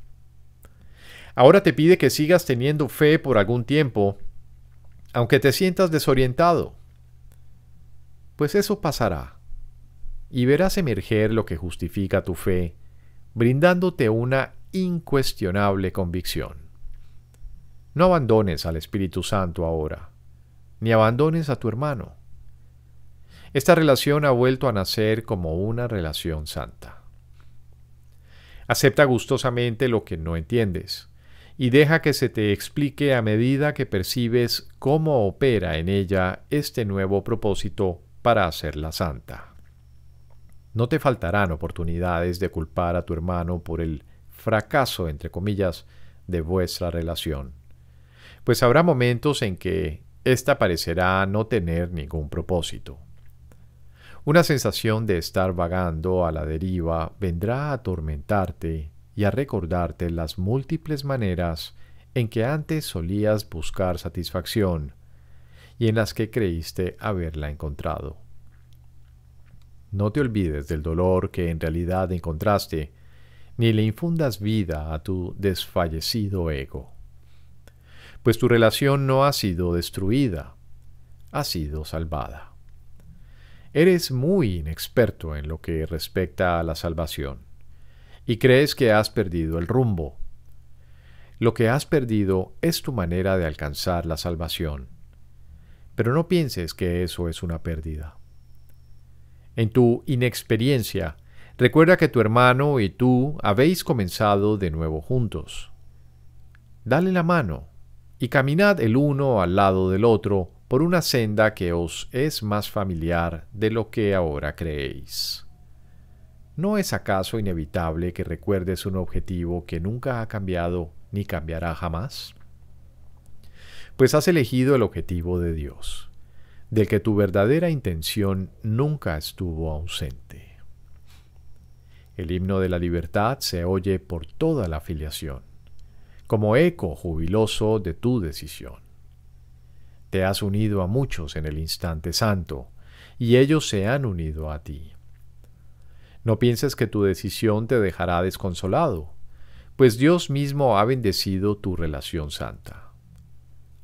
Ahora te pide que sigas teniendo fe por algún tiempo, aunque te sientas desorientado. Pues eso pasará, y verás emerger lo que justifica tu fe brindándote una incuestionable convicción. No abandones al Espíritu Santo ahora, ni abandones a tu hermano. Esta relación ha vuelto a nacer como una relación santa. Acepta gustosamente lo que no entiendes y deja que se te explique a medida que percibes cómo opera en ella este nuevo propósito para hacerla santa. No te faltarán oportunidades de culpar a tu hermano por el fracaso, entre comillas, de vuestra relación. Pues habrá momentos en que ésta parecerá no tener ningún propósito. Una sensación de estar vagando a la deriva vendrá a atormentarte y a recordarte las múltiples maneras en que antes solías buscar satisfacción y en las que creíste haberla encontrado. No te olvides del dolor que en realidad encontraste, ni le infundas vida a tu desfallecido ego. Pues tu relación no ha sido destruida, ha sido salvada. Eres muy inexperto en lo que respecta a la salvación, y crees que has perdido el rumbo. Lo que has perdido es tu manera de alcanzar la salvación, pero no pienses que eso es una pérdida en tu inexperiencia, recuerda que tu hermano y tú habéis comenzado de nuevo juntos. Dale la mano y caminad el uno al lado del otro por una senda que os es más familiar de lo que ahora creéis. ¿No es acaso inevitable que recuerdes un objetivo que nunca ha cambiado ni cambiará jamás? Pues has elegido el objetivo de Dios de que tu verdadera intención nunca estuvo ausente. El himno de la libertad se oye por toda la afiliación, como eco jubiloso de tu decisión. Te has unido a muchos en el instante santo, y ellos se han unido a ti. No pienses que tu decisión te dejará desconsolado, pues Dios mismo ha bendecido tu relación santa.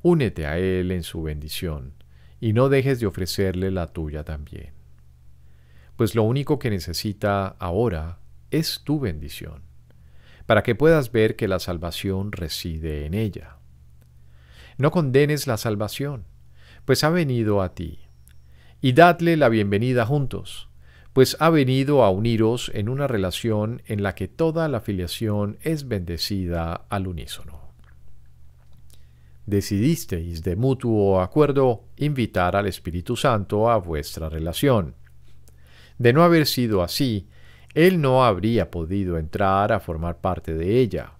Únete a Él en su bendición y no dejes de ofrecerle la tuya también. Pues lo único que necesita ahora es tu bendición, para que puedas ver que la salvación reside en ella. No condenes la salvación, pues ha venido a ti. Y dadle la bienvenida juntos, pues ha venido a uniros en una relación en la que toda la filiación es bendecida al unísono decidisteis de mutuo acuerdo invitar al Espíritu Santo a vuestra relación. De no haber sido así, Él no habría podido entrar a formar parte de ella.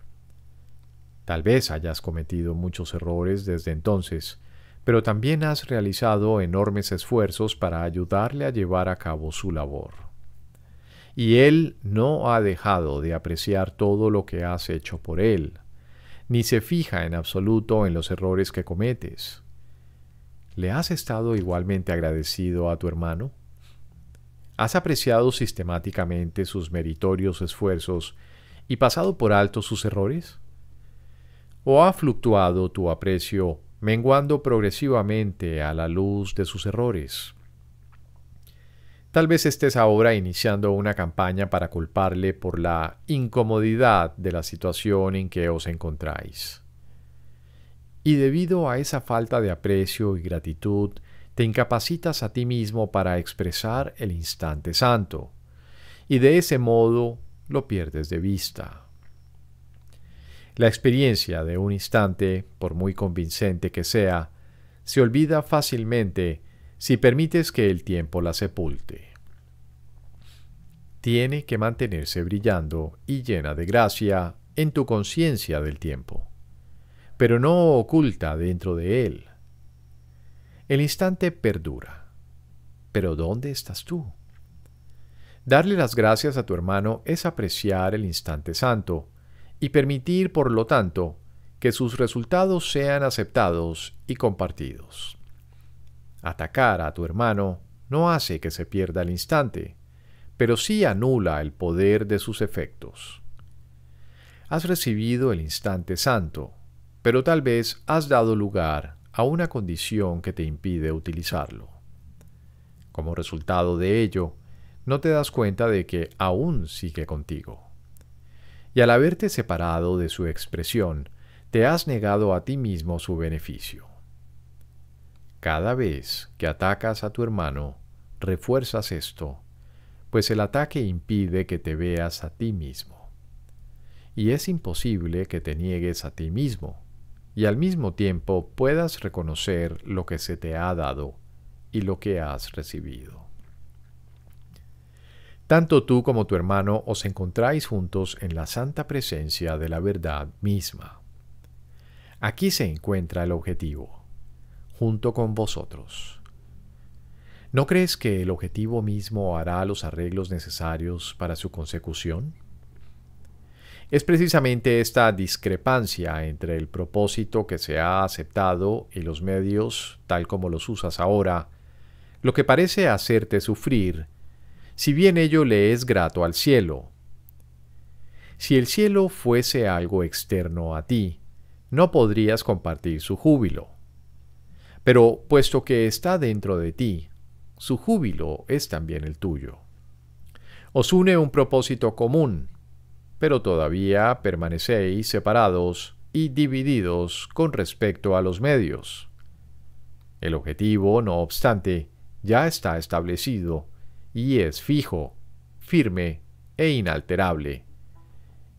Tal vez hayas cometido muchos errores desde entonces, pero también has realizado enormes esfuerzos para ayudarle a llevar a cabo su labor. Y Él no ha dejado de apreciar todo lo que has hecho por Él ni se fija en absoluto en los errores que cometes. ¿Le has estado igualmente agradecido a tu hermano? ¿Has apreciado sistemáticamente sus meritorios esfuerzos y pasado por alto sus errores? ¿O ha fluctuado tu aprecio menguando progresivamente a la luz de sus errores? Tal vez estés ahora iniciando una campaña para culparle por la incomodidad de la situación en que os encontráis. Y debido a esa falta de aprecio y gratitud, te incapacitas a ti mismo para expresar el instante santo, y de ese modo lo pierdes de vista. La experiencia de un instante, por muy convincente que sea, se olvida fácilmente si permites que el tiempo la sepulte. Tiene que mantenerse brillando y llena de gracia en tu conciencia del tiempo, pero no oculta dentro de él. El instante perdura. Pero ¿dónde estás tú? Darle las gracias a tu hermano es apreciar el instante santo y permitir, por lo tanto, que sus resultados sean aceptados y compartidos. Atacar a tu hermano no hace que se pierda el instante, pero sí anula el poder de sus efectos. Has recibido el instante santo, pero tal vez has dado lugar a una condición que te impide utilizarlo. Como resultado de ello, no te das cuenta de que aún sigue contigo. Y al haberte separado de su expresión, te has negado a ti mismo su beneficio. Cada vez que atacas a tu hermano, refuerzas esto, pues el ataque impide que te veas a ti mismo. Y es imposible que te niegues a ti mismo, y al mismo tiempo puedas reconocer lo que se te ha dado y lo que has recibido. Tanto tú como tu hermano os encontráis juntos en la santa presencia de la verdad misma. Aquí se encuentra el objetivo junto con vosotros. ¿No crees que el objetivo mismo hará los arreglos necesarios para su consecución? Es precisamente esta discrepancia entre el propósito que se ha aceptado y los medios, tal como los usas ahora, lo que parece hacerte sufrir, si bien ello le es grato al cielo. Si el cielo fuese algo externo a ti, no podrías compartir su júbilo. Pero puesto que está dentro de ti, su júbilo es también el tuyo. Os une un propósito común, pero todavía permanecéis separados y divididos con respecto a los medios. El objetivo, no obstante, ya está establecido y es fijo, firme e inalterable.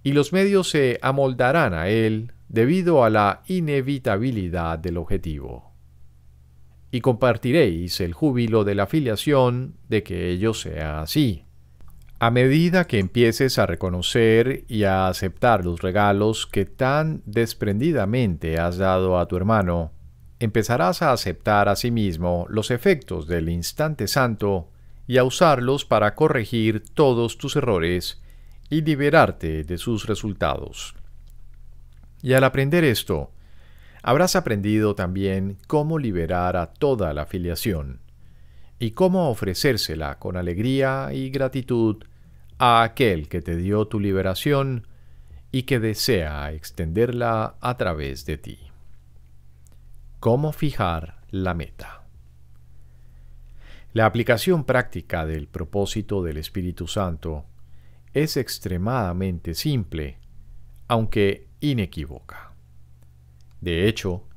Y los medios se amoldarán a él debido a la inevitabilidad del objetivo y compartiréis el júbilo de la filiación de que ello sea así. A medida que empieces a reconocer y a aceptar los regalos que tan desprendidamente has dado a tu hermano, empezarás a aceptar a sí mismo los efectos del instante santo y a usarlos para corregir todos tus errores y liberarte de sus resultados. Y al aprender esto, Habrás aprendido también cómo liberar a toda la filiación y cómo ofrecérsela con alegría y gratitud a aquel que te dio tu liberación y que desea extenderla a través de ti. Cómo fijar la meta. La aplicación práctica del propósito del Espíritu Santo es extremadamente simple, aunque inequívoca. De hecho,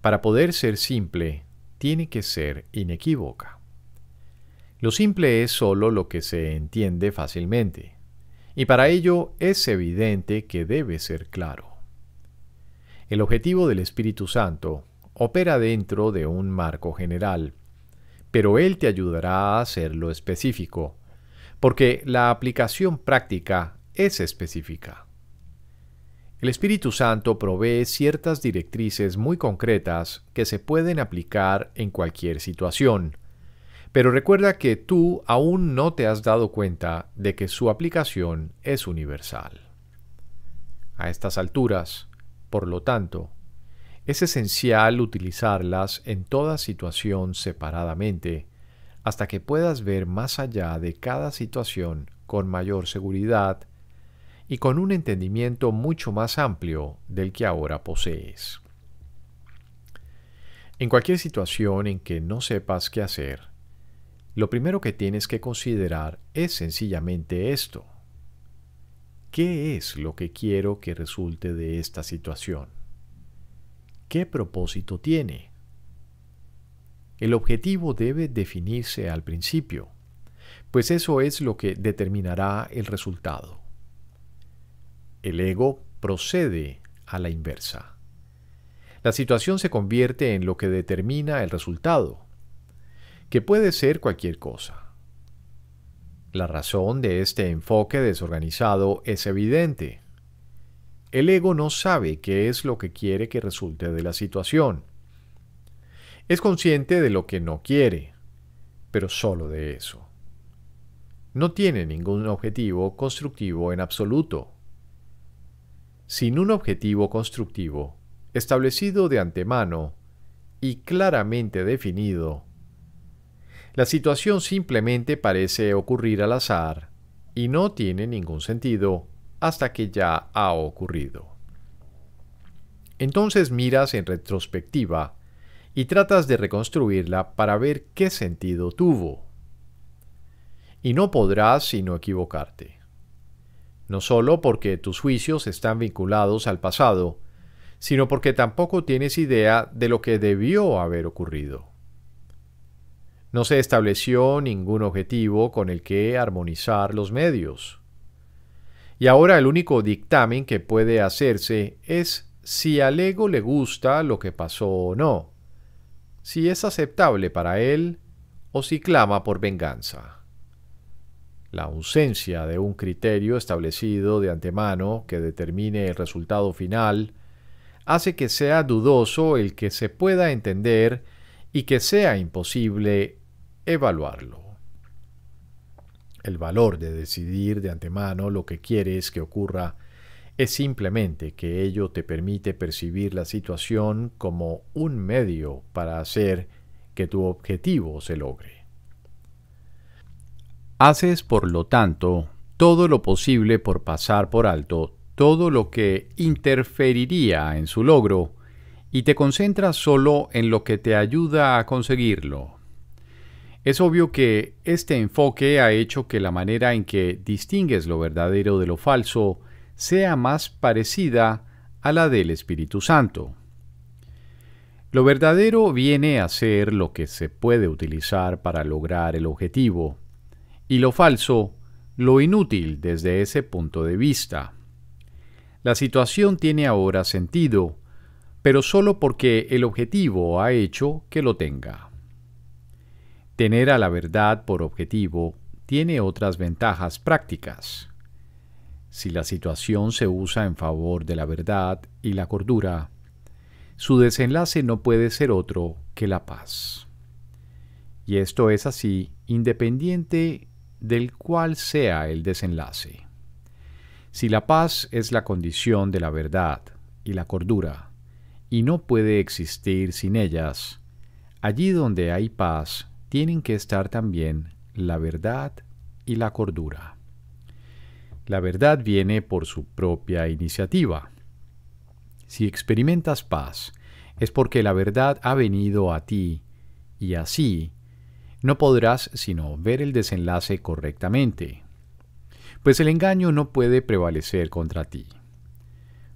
para poder ser simple, tiene que ser inequívoca. Lo simple es sólo lo que se entiende fácilmente, y para ello es evidente que debe ser claro. El objetivo del Espíritu Santo opera dentro de un marco general, pero Él te ayudará a hacerlo específico, porque la aplicación práctica es específica. El Espíritu Santo provee ciertas directrices muy concretas que se pueden aplicar en cualquier situación. Pero recuerda que tú aún no te has dado cuenta de que su aplicación es universal. A estas alturas, por lo tanto, es esencial utilizarlas en toda situación separadamente, hasta que puedas ver más allá de cada situación con mayor seguridad y con un entendimiento mucho más amplio del que ahora posees. En cualquier situación en que no sepas qué hacer, lo primero que tienes que considerar es sencillamente esto. ¿Qué es lo que quiero que resulte de esta situación? ¿Qué propósito tiene? El objetivo debe definirse al principio, pues eso es lo que determinará el resultado. El ego procede a la inversa. La situación se convierte en lo que determina el resultado, que puede ser cualquier cosa. La razón de este enfoque desorganizado es evidente. El ego no sabe qué es lo que quiere que resulte de la situación. Es consciente de lo que no quiere, pero solo de eso. No tiene ningún objetivo constructivo en absoluto sin un objetivo constructivo, establecido de antemano y claramente definido, la situación simplemente parece ocurrir al azar y no tiene ningún sentido hasta que ya ha ocurrido. Entonces miras en retrospectiva y tratas de reconstruirla para ver qué sentido tuvo. Y no podrás sino equivocarte no solo porque tus juicios están vinculados al pasado, sino porque tampoco tienes idea de lo que debió haber ocurrido. No se estableció ningún objetivo con el que armonizar los medios. Y ahora el único dictamen que puede hacerse es si al ego le gusta lo que pasó o no, si es aceptable para él o si clama por venganza. La ausencia de un criterio establecido de antemano que determine el resultado final hace que sea dudoso el que se pueda entender y que sea imposible evaluarlo. El valor de decidir de antemano lo que quieres que ocurra es simplemente que ello te permite percibir la situación como un medio para hacer que tu objetivo se logre. Haces, por lo tanto, todo lo posible por pasar por alto todo lo que interferiría en su logro y te concentras solo en lo que te ayuda a conseguirlo. Es obvio que este enfoque ha hecho que la manera en que distingues lo verdadero de lo falso sea más parecida a la del Espíritu Santo. Lo verdadero viene a ser lo que se puede utilizar para lograr el objetivo, y lo falso, lo inútil desde ese punto de vista. La situación tiene ahora sentido, pero solo porque el objetivo ha hecho que lo tenga. Tener a la verdad por objetivo tiene otras ventajas prácticas. Si la situación se usa en favor de la verdad y la cordura, su desenlace no puede ser otro que la paz. Y esto es así independiente del cual sea el desenlace. Si la paz es la condición de la verdad y la cordura, y no puede existir sin ellas, allí donde hay paz tienen que estar también la verdad y la cordura. La verdad viene por su propia iniciativa. Si experimentas paz, es porque la verdad ha venido a ti, y así no podrás sino ver el desenlace correctamente, pues el engaño no puede prevalecer contra ti.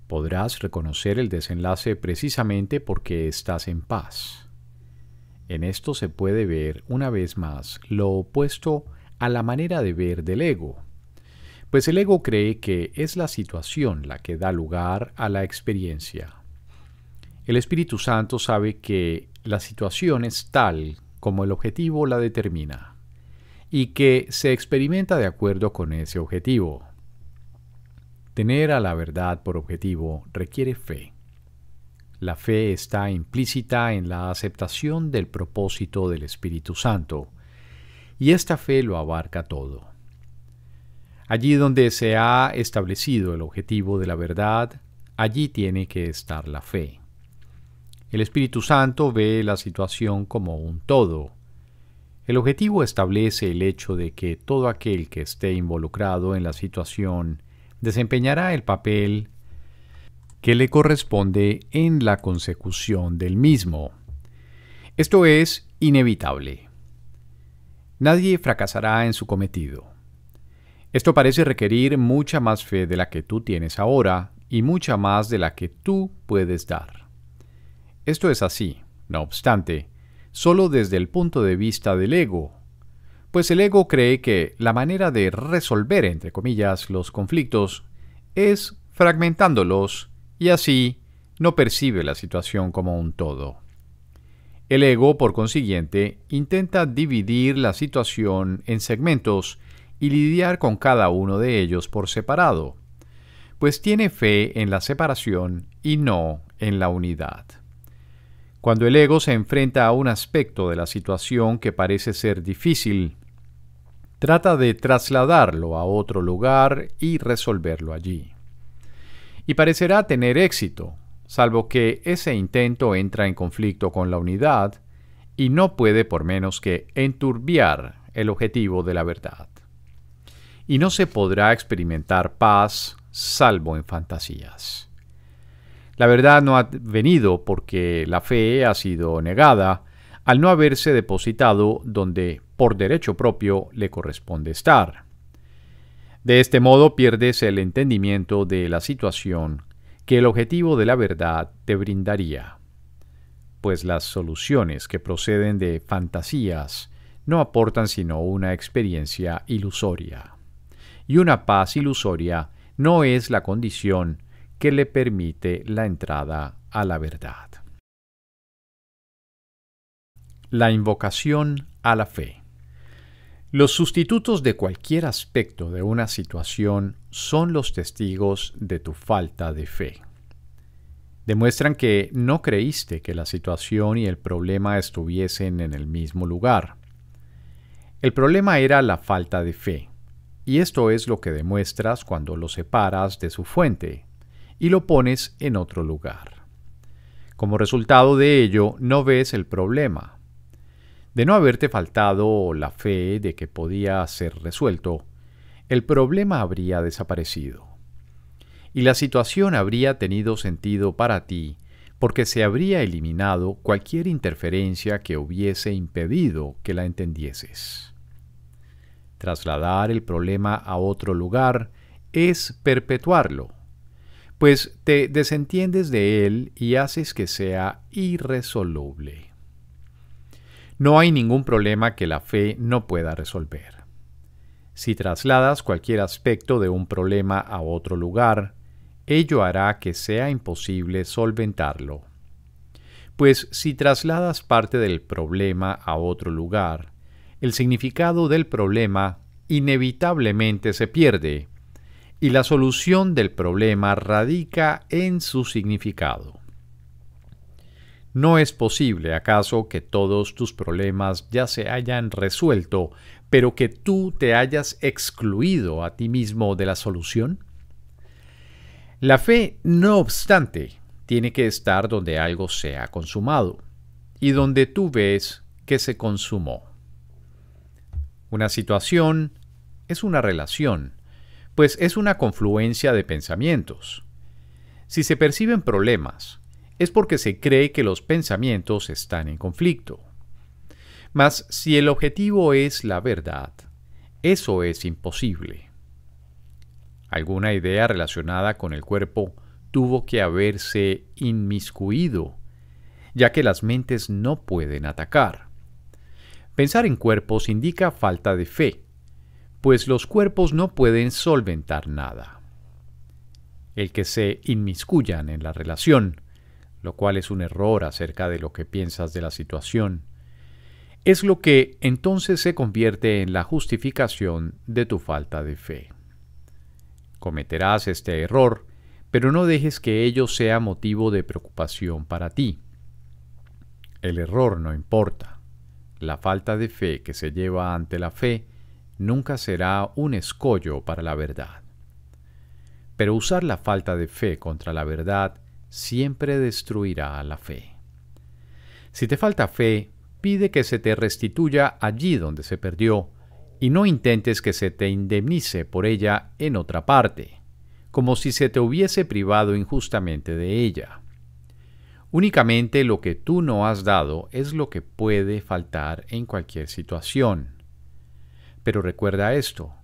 Podrás reconocer el desenlace precisamente porque estás en paz. En esto se puede ver una vez más lo opuesto a la manera de ver del ego, pues el ego cree que es la situación la que da lugar a la experiencia. El Espíritu Santo sabe que la situación es tal como el objetivo la determina y que se experimenta de acuerdo con ese objetivo. Tener a la verdad por objetivo requiere fe. La fe está implícita en la aceptación del propósito del Espíritu Santo, y esta fe lo abarca todo. Allí donde se ha establecido el objetivo de la verdad, allí tiene que estar la fe. El Espíritu Santo ve la situación como un todo. El objetivo establece el hecho de que todo aquel que esté involucrado en la situación desempeñará el papel que le corresponde en la consecución del mismo. Esto es inevitable. Nadie fracasará en su cometido. Esto parece requerir mucha más fe de la que tú tienes ahora y mucha más de la que tú puedes dar. Esto es así, no obstante, solo desde el punto de vista del ego, pues el ego cree que la manera de resolver, entre comillas, los conflictos es fragmentándolos y así no percibe la situación como un todo. El ego, por consiguiente, intenta dividir la situación en segmentos y lidiar con cada uno de ellos por separado, pues tiene fe en la separación y no en la unidad cuando el ego se enfrenta a un aspecto de la situación que parece ser difícil. Trata de trasladarlo a otro lugar y resolverlo allí. Y parecerá tener éxito, salvo que ese intento entra en conflicto con la unidad y no puede por menos que enturbiar el objetivo de la verdad. Y no se podrá experimentar paz salvo en fantasías. La verdad no ha venido porque la fe ha sido negada al no haberse depositado donde por derecho propio le corresponde estar. De este modo pierdes el entendimiento de la situación que el objetivo de la verdad te brindaría, pues las soluciones que proceden de fantasías no aportan sino una experiencia ilusoria. Y una paz ilusoria no es la condición que le permite la entrada a la verdad. La invocación a la fe. Los sustitutos de cualquier aspecto de una situación son los testigos de tu falta de fe. Demuestran que no creíste que la situación y el problema estuviesen en el mismo lugar. El problema era la falta de fe, y esto es lo que demuestras cuando lo separas de su fuente, y lo pones en otro lugar. Como resultado de ello, no ves el problema. De no haberte faltado la fe de que podía ser resuelto, el problema habría desaparecido. Y la situación habría tenido sentido para ti porque se habría eliminado cualquier interferencia que hubiese impedido que la entendieses. Trasladar el problema a otro lugar es perpetuarlo, pues te desentiendes de él y haces que sea irresoluble. No hay ningún problema que la fe no pueda resolver. Si trasladas cualquier aspecto de un problema a otro lugar, ello hará que sea imposible solventarlo. Pues si trasladas parte del problema a otro lugar, el significado del problema inevitablemente se pierde y la solución del problema radica en su significado. ¿No es posible acaso que todos tus problemas ya se hayan resuelto, pero que tú te hayas excluido a ti mismo de la solución? La fe, no obstante, tiene que estar donde algo se ha consumado y donde tú ves que se consumó. Una situación es una relación pues es una confluencia de pensamientos. Si se perciben problemas, es porque se cree que los pensamientos están en conflicto. Mas si el objetivo es la verdad, eso es imposible. Alguna idea relacionada con el cuerpo tuvo que haberse inmiscuido, ya que las mentes no pueden atacar. Pensar en cuerpos indica falta de fe, pues los cuerpos no pueden solventar nada. El que se inmiscuyan en la relación, lo cual es un error acerca de lo que piensas de la situación, es lo que entonces se convierte en la justificación de tu falta de fe. Cometerás este error, pero no dejes que ello sea motivo de preocupación para ti. El error no importa. La falta de fe que se lleva ante la fe nunca será un escollo para la verdad. Pero usar la falta de fe contra la verdad siempre destruirá la fe. Si te falta fe, pide que se te restituya allí donde se perdió y no intentes que se te indemnice por ella en otra parte, como si se te hubiese privado injustamente de ella. Únicamente lo que tú no has dado es lo que puede faltar en cualquier situación. Pero recuerda esto,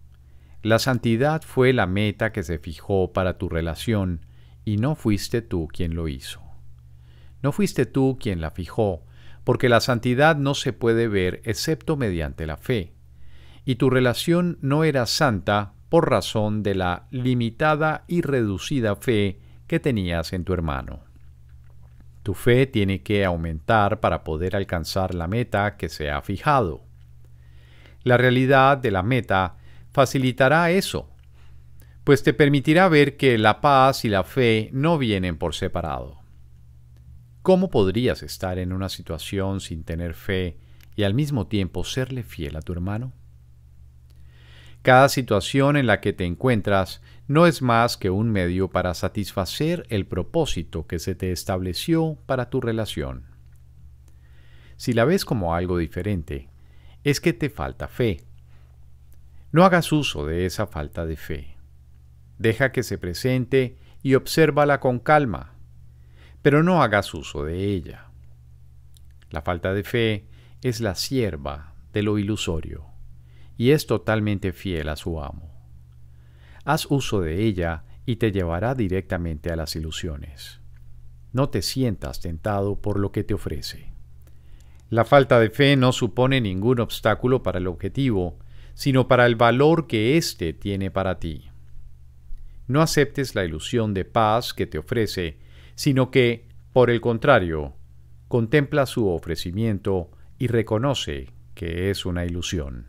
la santidad fue la meta que se fijó para tu relación y no fuiste tú quien lo hizo. No fuiste tú quien la fijó, porque la santidad no se puede ver excepto mediante la fe, y tu relación no era santa por razón de la limitada y reducida fe que tenías en tu hermano. Tu fe tiene que aumentar para poder alcanzar la meta que se ha fijado. La realidad de la meta facilitará eso, pues te permitirá ver que la paz y la fe no vienen por separado. ¿Cómo podrías estar en una situación sin tener fe y al mismo tiempo serle fiel a tu hermano? Cada situación en la que te encuentras no es más que un medio para satisfacer el propósito que se te estableció para tu relación. Si la ves como algo diferente, es que te falta fe. No hagas uso de esa falta de fe. Deja que se presente y obsérvala con calma, pero no hagas uso de ella. La falta de fe es la sierva de lo ilusorio y es totalmente fiel a su amo. Haz uso de ella y te llevará directamente a las ilusiones. No te sientas tentado por lo que te ofrece. La falta de fe no supone ningún obstáculo para el objetivo, sino para el valor que éste tiene para ti. No aceptes la ilusión de paz que te ofrece, sino que, por el contrario, contempla su ofrecimiento y reconoce que es una ilusión.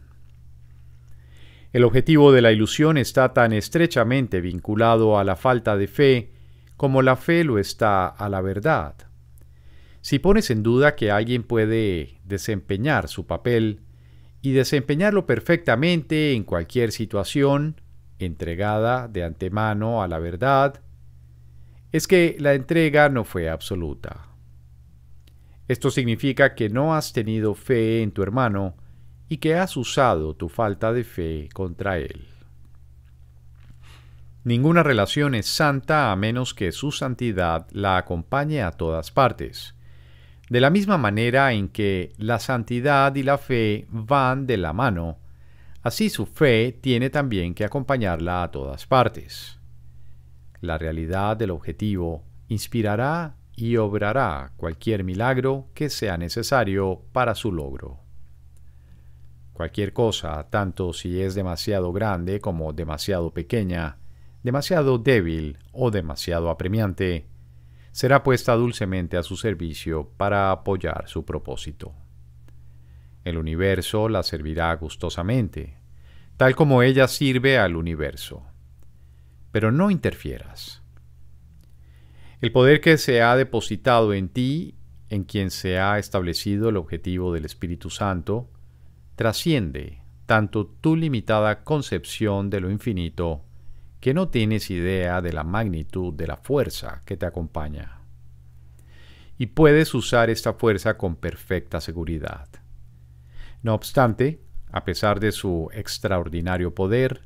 El objetivo de la ilusión está tan estrechamente vinculado a la falta de fe como la fe lo está a la verdad. Si pones en duda que alguien puede desempeñar su papel y desempeñarlo perfectamente en cualquier situación, entregada de antemano a la verdad, es que la entrega no fue absoluta. Esto significa que no has tenido fe en tu hermano y que has usado tu falta de fe contra él. Ninguna relación es santa a menos que su santidad la acompañe a todas partes de la misma manera en que la santidad y la fe van de la mano, así su fe tiene también que acompañarla a todas partes. La realidad del objetivo inspirará y obrará cualquier milagro que sea necesario para su logro. Cualquier cosa, tanto si es demasiado grande como demasiado pequeña, demasiado débil o demasiado apremiante, será puesta dulcemente a su servicio para apoyar su propósito. El universo la servirá gustosamente, tal como ella sirve al universo. Pero no interfieras. El poder que se ha depositado en ti, en quien se ha establecido el objetivo del Espíritu Santo, trasciende tanto tu limitada concepción de lo infinito que no tienes idea de la magnitud de la fuerza que te acompaña. Y puedes usar esta fuerza con perfecta seguridad. No obstante, a pesar de su extraordinario poder,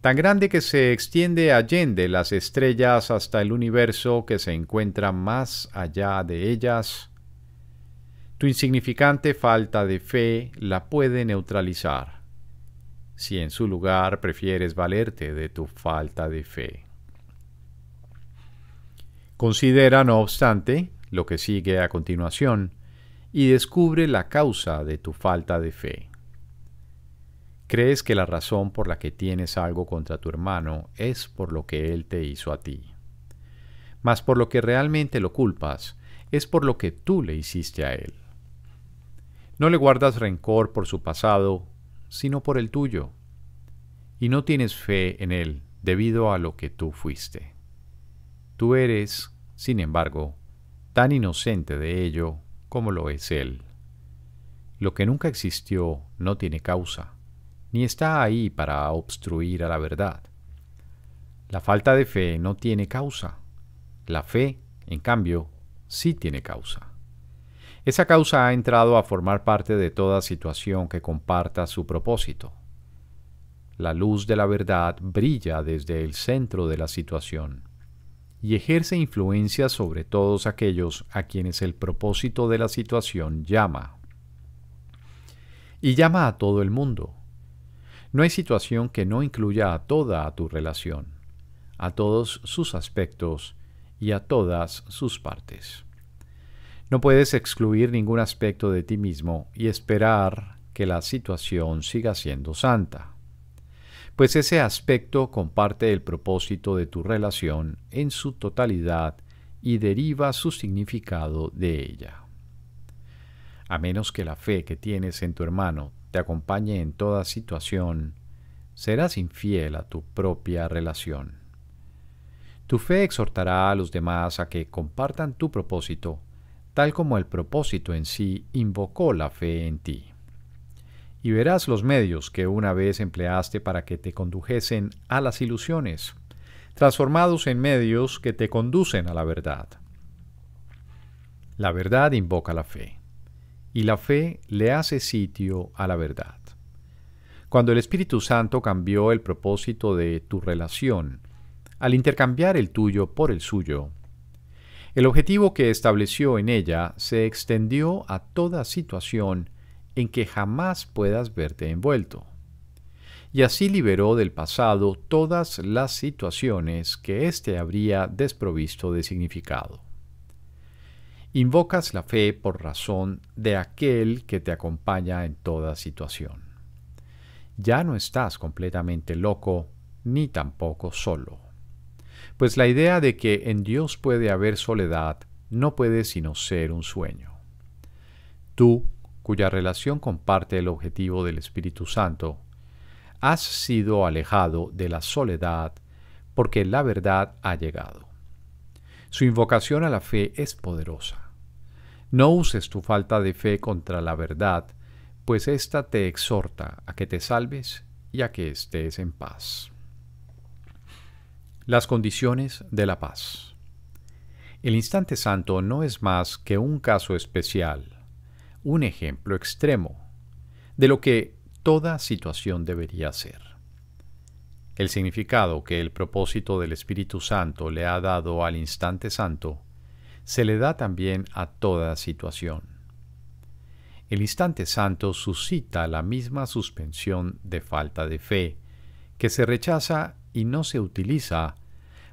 tan grande que se extiende allende las estrellas hasta el universo que se encuentra más allá de ellas, tu insignificante falta de fe la puede neutralizar si en su lugar prefieres valerte de tu falta de fe. Considera, no obstante, lo que sigue a continuación y descubre la causa de tu falta de fe. Crees que la razón por la que tienes algo contra tu hermano es por lo que él te hizo a ti. Mas por lo que realmente lo culpas es por lo que tú le hiciste a él. No le guardas rencor por su pasado sino por el tuyo, y no tienes fe en Él debido a lo que tú fuiste. Tú eres, sin embargo, tan inocente de ello como lo es Él. Lo que nunca existió no tiene causa, ni está ahí para obstruir a la verdad. La falta de fe no tiene causa. La fe, en cambio, sí tiene causa. Esa causa ha entrado a formar parte de toda situación que comparta su propósito. La luz de la verdad brilla desde el centro de la situación y ejerce influencia sobre todos aquellos a quienes el propósito de la situación llama. Y llama a todo el mundo. No hay situación que no incluya a toda tu relación, a todos sus aspectos y a todas sus partes. No puedes excluir ningún aspecto de ti mismo y esperar que la situación siga siendo santa, pues ese aspecto comparte el propósito de tu relación en su totalidad y deriva su significado de ella. A menos que la fe que tienes en tu hermano te acompañe en toda situación, serás infiel a tu propia relación. Tu fe exhortará a los demás a que compartan tu propósito tal como el propósito en sí invocó la fe en ti. Y verás los medios que una vez empleaste para que te condujesen a las ilusiones, transformados en medios que te conducen a la verdad. La verdad invoca la fe, y la fe le hace sitio a la verdad. Cuando el Espíritu Santo cambió el propósito de tu relación, al intercambiar el tuyo por el suyo, el objetivo que estableció en ella se extendió a toda situación en que jamás puedas verte envuelto. Y así liberó del pasado todas las situaciones que éste habría desprovisto de significado. Invocas la fe por razón de aquel que te acompaña en toda situación. Ya no estás completamente loco ni tampoco solo pues la idea de que en Dios puede haber soledad no puede sino ser un sueño. Tú, cuya relación comparte el objetivo del Espíritu Santo, has sido alejado de la soledad porque la verdad ha llegado. Su invocación a la fe es poderosa. No uses tu falta de fe contra la verdad, pues ésta te exhorta a que te salves y a que estés en paz. Las condiciones de la paz. El instante santo no es más que un caso especial, un ejemplo extremo, de lo que toda situación debería ser. El significado que el propósito del Espíritu Santo le ha dado al instante santo se le da también a toda situación. El instante santo suscita la misma suspensión de falta de fe que se rechaza y no se utiliza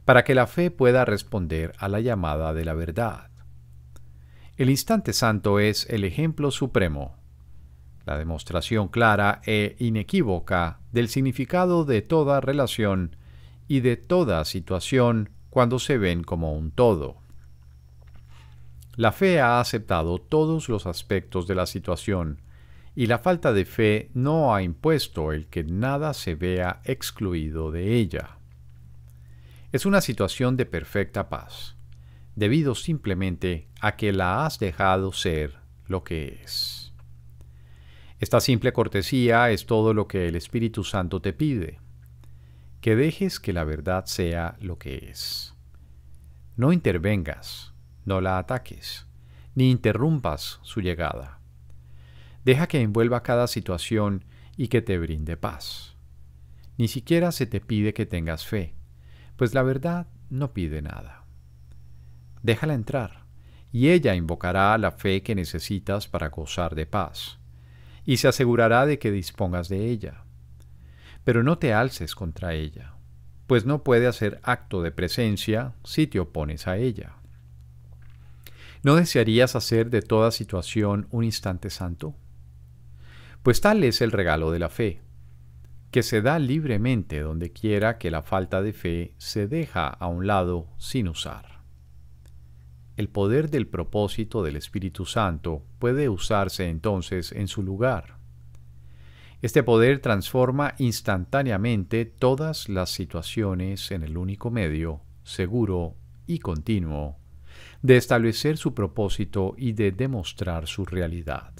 para que la fe pueda responder a la llamada de la verdad. El instante santo es el ejemplo supremo, la demostración clara e inequívoca del significado de toda relación y de toda situación cuando se ven como un todo. La fe ha aceptado todos los aspectos de la situación y la falta de fe no ha impuesto el que nada se vea excluido de ella. Es una situación de perfecta paz, debido simplemente a que la has dejado ser lo que es. Esta simple cortesía es todo lo que el Espíritu Santo te pide, que dejes que la verdad sea lo que es. No intervengas, no la ataques, ni interrumpas su llegada Deja que envuelva cada situación y que te brinde paz. Ni siquiera se te pide que tengas fe, pues la verdad no pide nada. Déjala entrar, y ella invocará la fe que necesitas para gozar de paz, y se asegurará de que dispongas de ella. Pero no te alces contra ella, pues no puede hacer acto de presencia si te opones a ella. ¿No desearías hacer de toda situación un instante santo? pues tal es el regalo de la fe, que se da libremente donde quiera que la falta de fe se deja a un lado sin usar. El poder del propósito del Espíritu Santo puede usarse entonces en su lugar. Este poder transforma instantáneamente todas las situaciones en el único medio, seguro y continuo, de establecer su propósito y de demostrar su realidad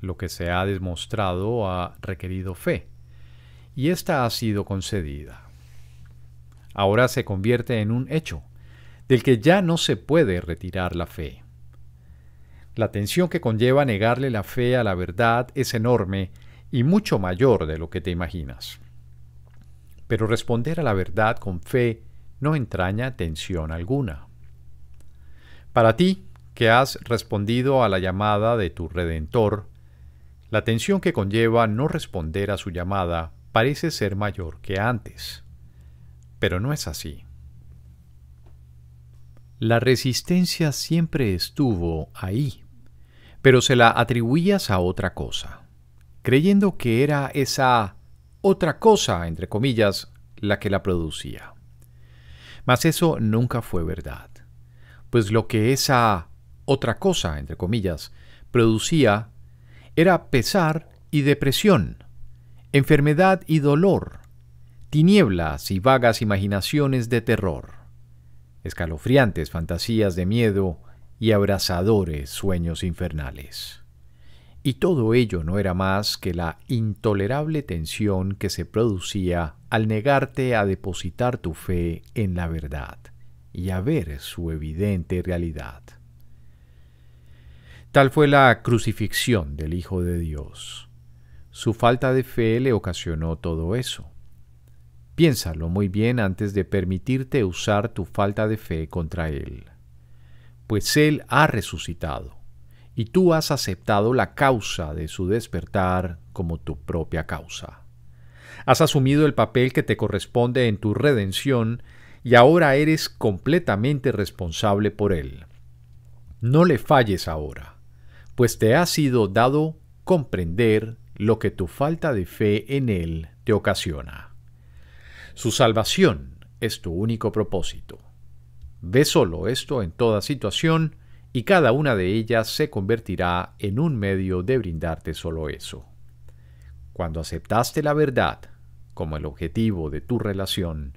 lo que se ha demostrado ha requerido fe, y ésta ha sido concedida. Ahora se convierte en un hecho, del que ya no se puede retirar la fe. La tensión que conlleva negarle la fe a la verdad es enorme y mucho mayor de lo que te imaginas. Pero responder a la verdad con fe no entraña tensión alguna. Para ti, que has respondido a la llamada de tu Redentor, la tensión que conlleva no responder a su llamada parece ser mayor que antes. Pero no es así. La resistencia siempre estuvo ahí, pero se la atribuías a otra cosa, creyendo que era esa otra cosa, entre comillas, la que la producía. Mas eso nunca fue verdad, pues lo que esa otra cosa, entre comillas, producía era pesar y depresión, enfermedad y dolor, tinieblas y vagas imaginaciones de terror, escalofriantes fantasías de miedo y abrazadores sueños infernales. Y todo ello no era más que la intolerable tensión que se producía al negarte a depositar tu fe en la verdad y a ver su evidente realidad. Tal fue la crucifixión del Hijo de Dios. Su falta de fe le ocasionó todo eso. Piénsalo muy bien antes de permitirte usar tu falta de fe contra Él, pues Él ha resucitado y tú has aceptado la causa de su despertar como tu propia causa. Has asumido el papel que te corresponde en tu redención y ahora eres completamente responsable por Él. No le falles ahora pues te ha sido dado comprender lo que tu falta de fe en Él te ocasiona. Su salvación es tu único propósito. Ve solo esto en toda situación y cada una de ellas se convertirá en un medio de brindarte solo eso. Cuando aceptaste la verdad como el objetivo de tu relación,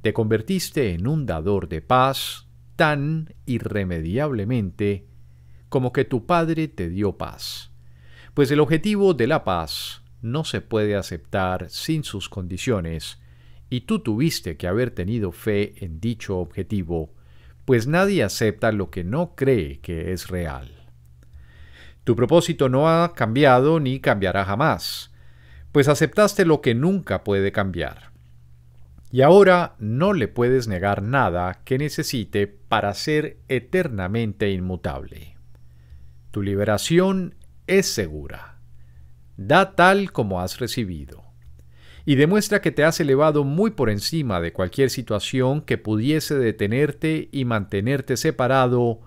te convertiste en un dador de paz tan irremediablemente como que tu Padre te dio paz. Pues el objetivo de la paz no se puede aceptar sin sus condiciones, y tú tuviste que haber tenido fe en dicho objetivo, pues nadie acepta lo que no cree que es real. Tu propósito no ha cambiado ni cambiará jamás, pues aceptaste lo que nunca puede cambiar. Y ahora no le puedes negar nada que necesite para ser eternamente inmutable. Tu liberación es segura. Da tal como has recibido. Y demuestra que te has elevado muy por encima de cualquier situación que pudiese detenerte y mantenerte separado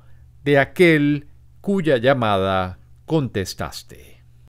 de aquel cuya llamada contestaste.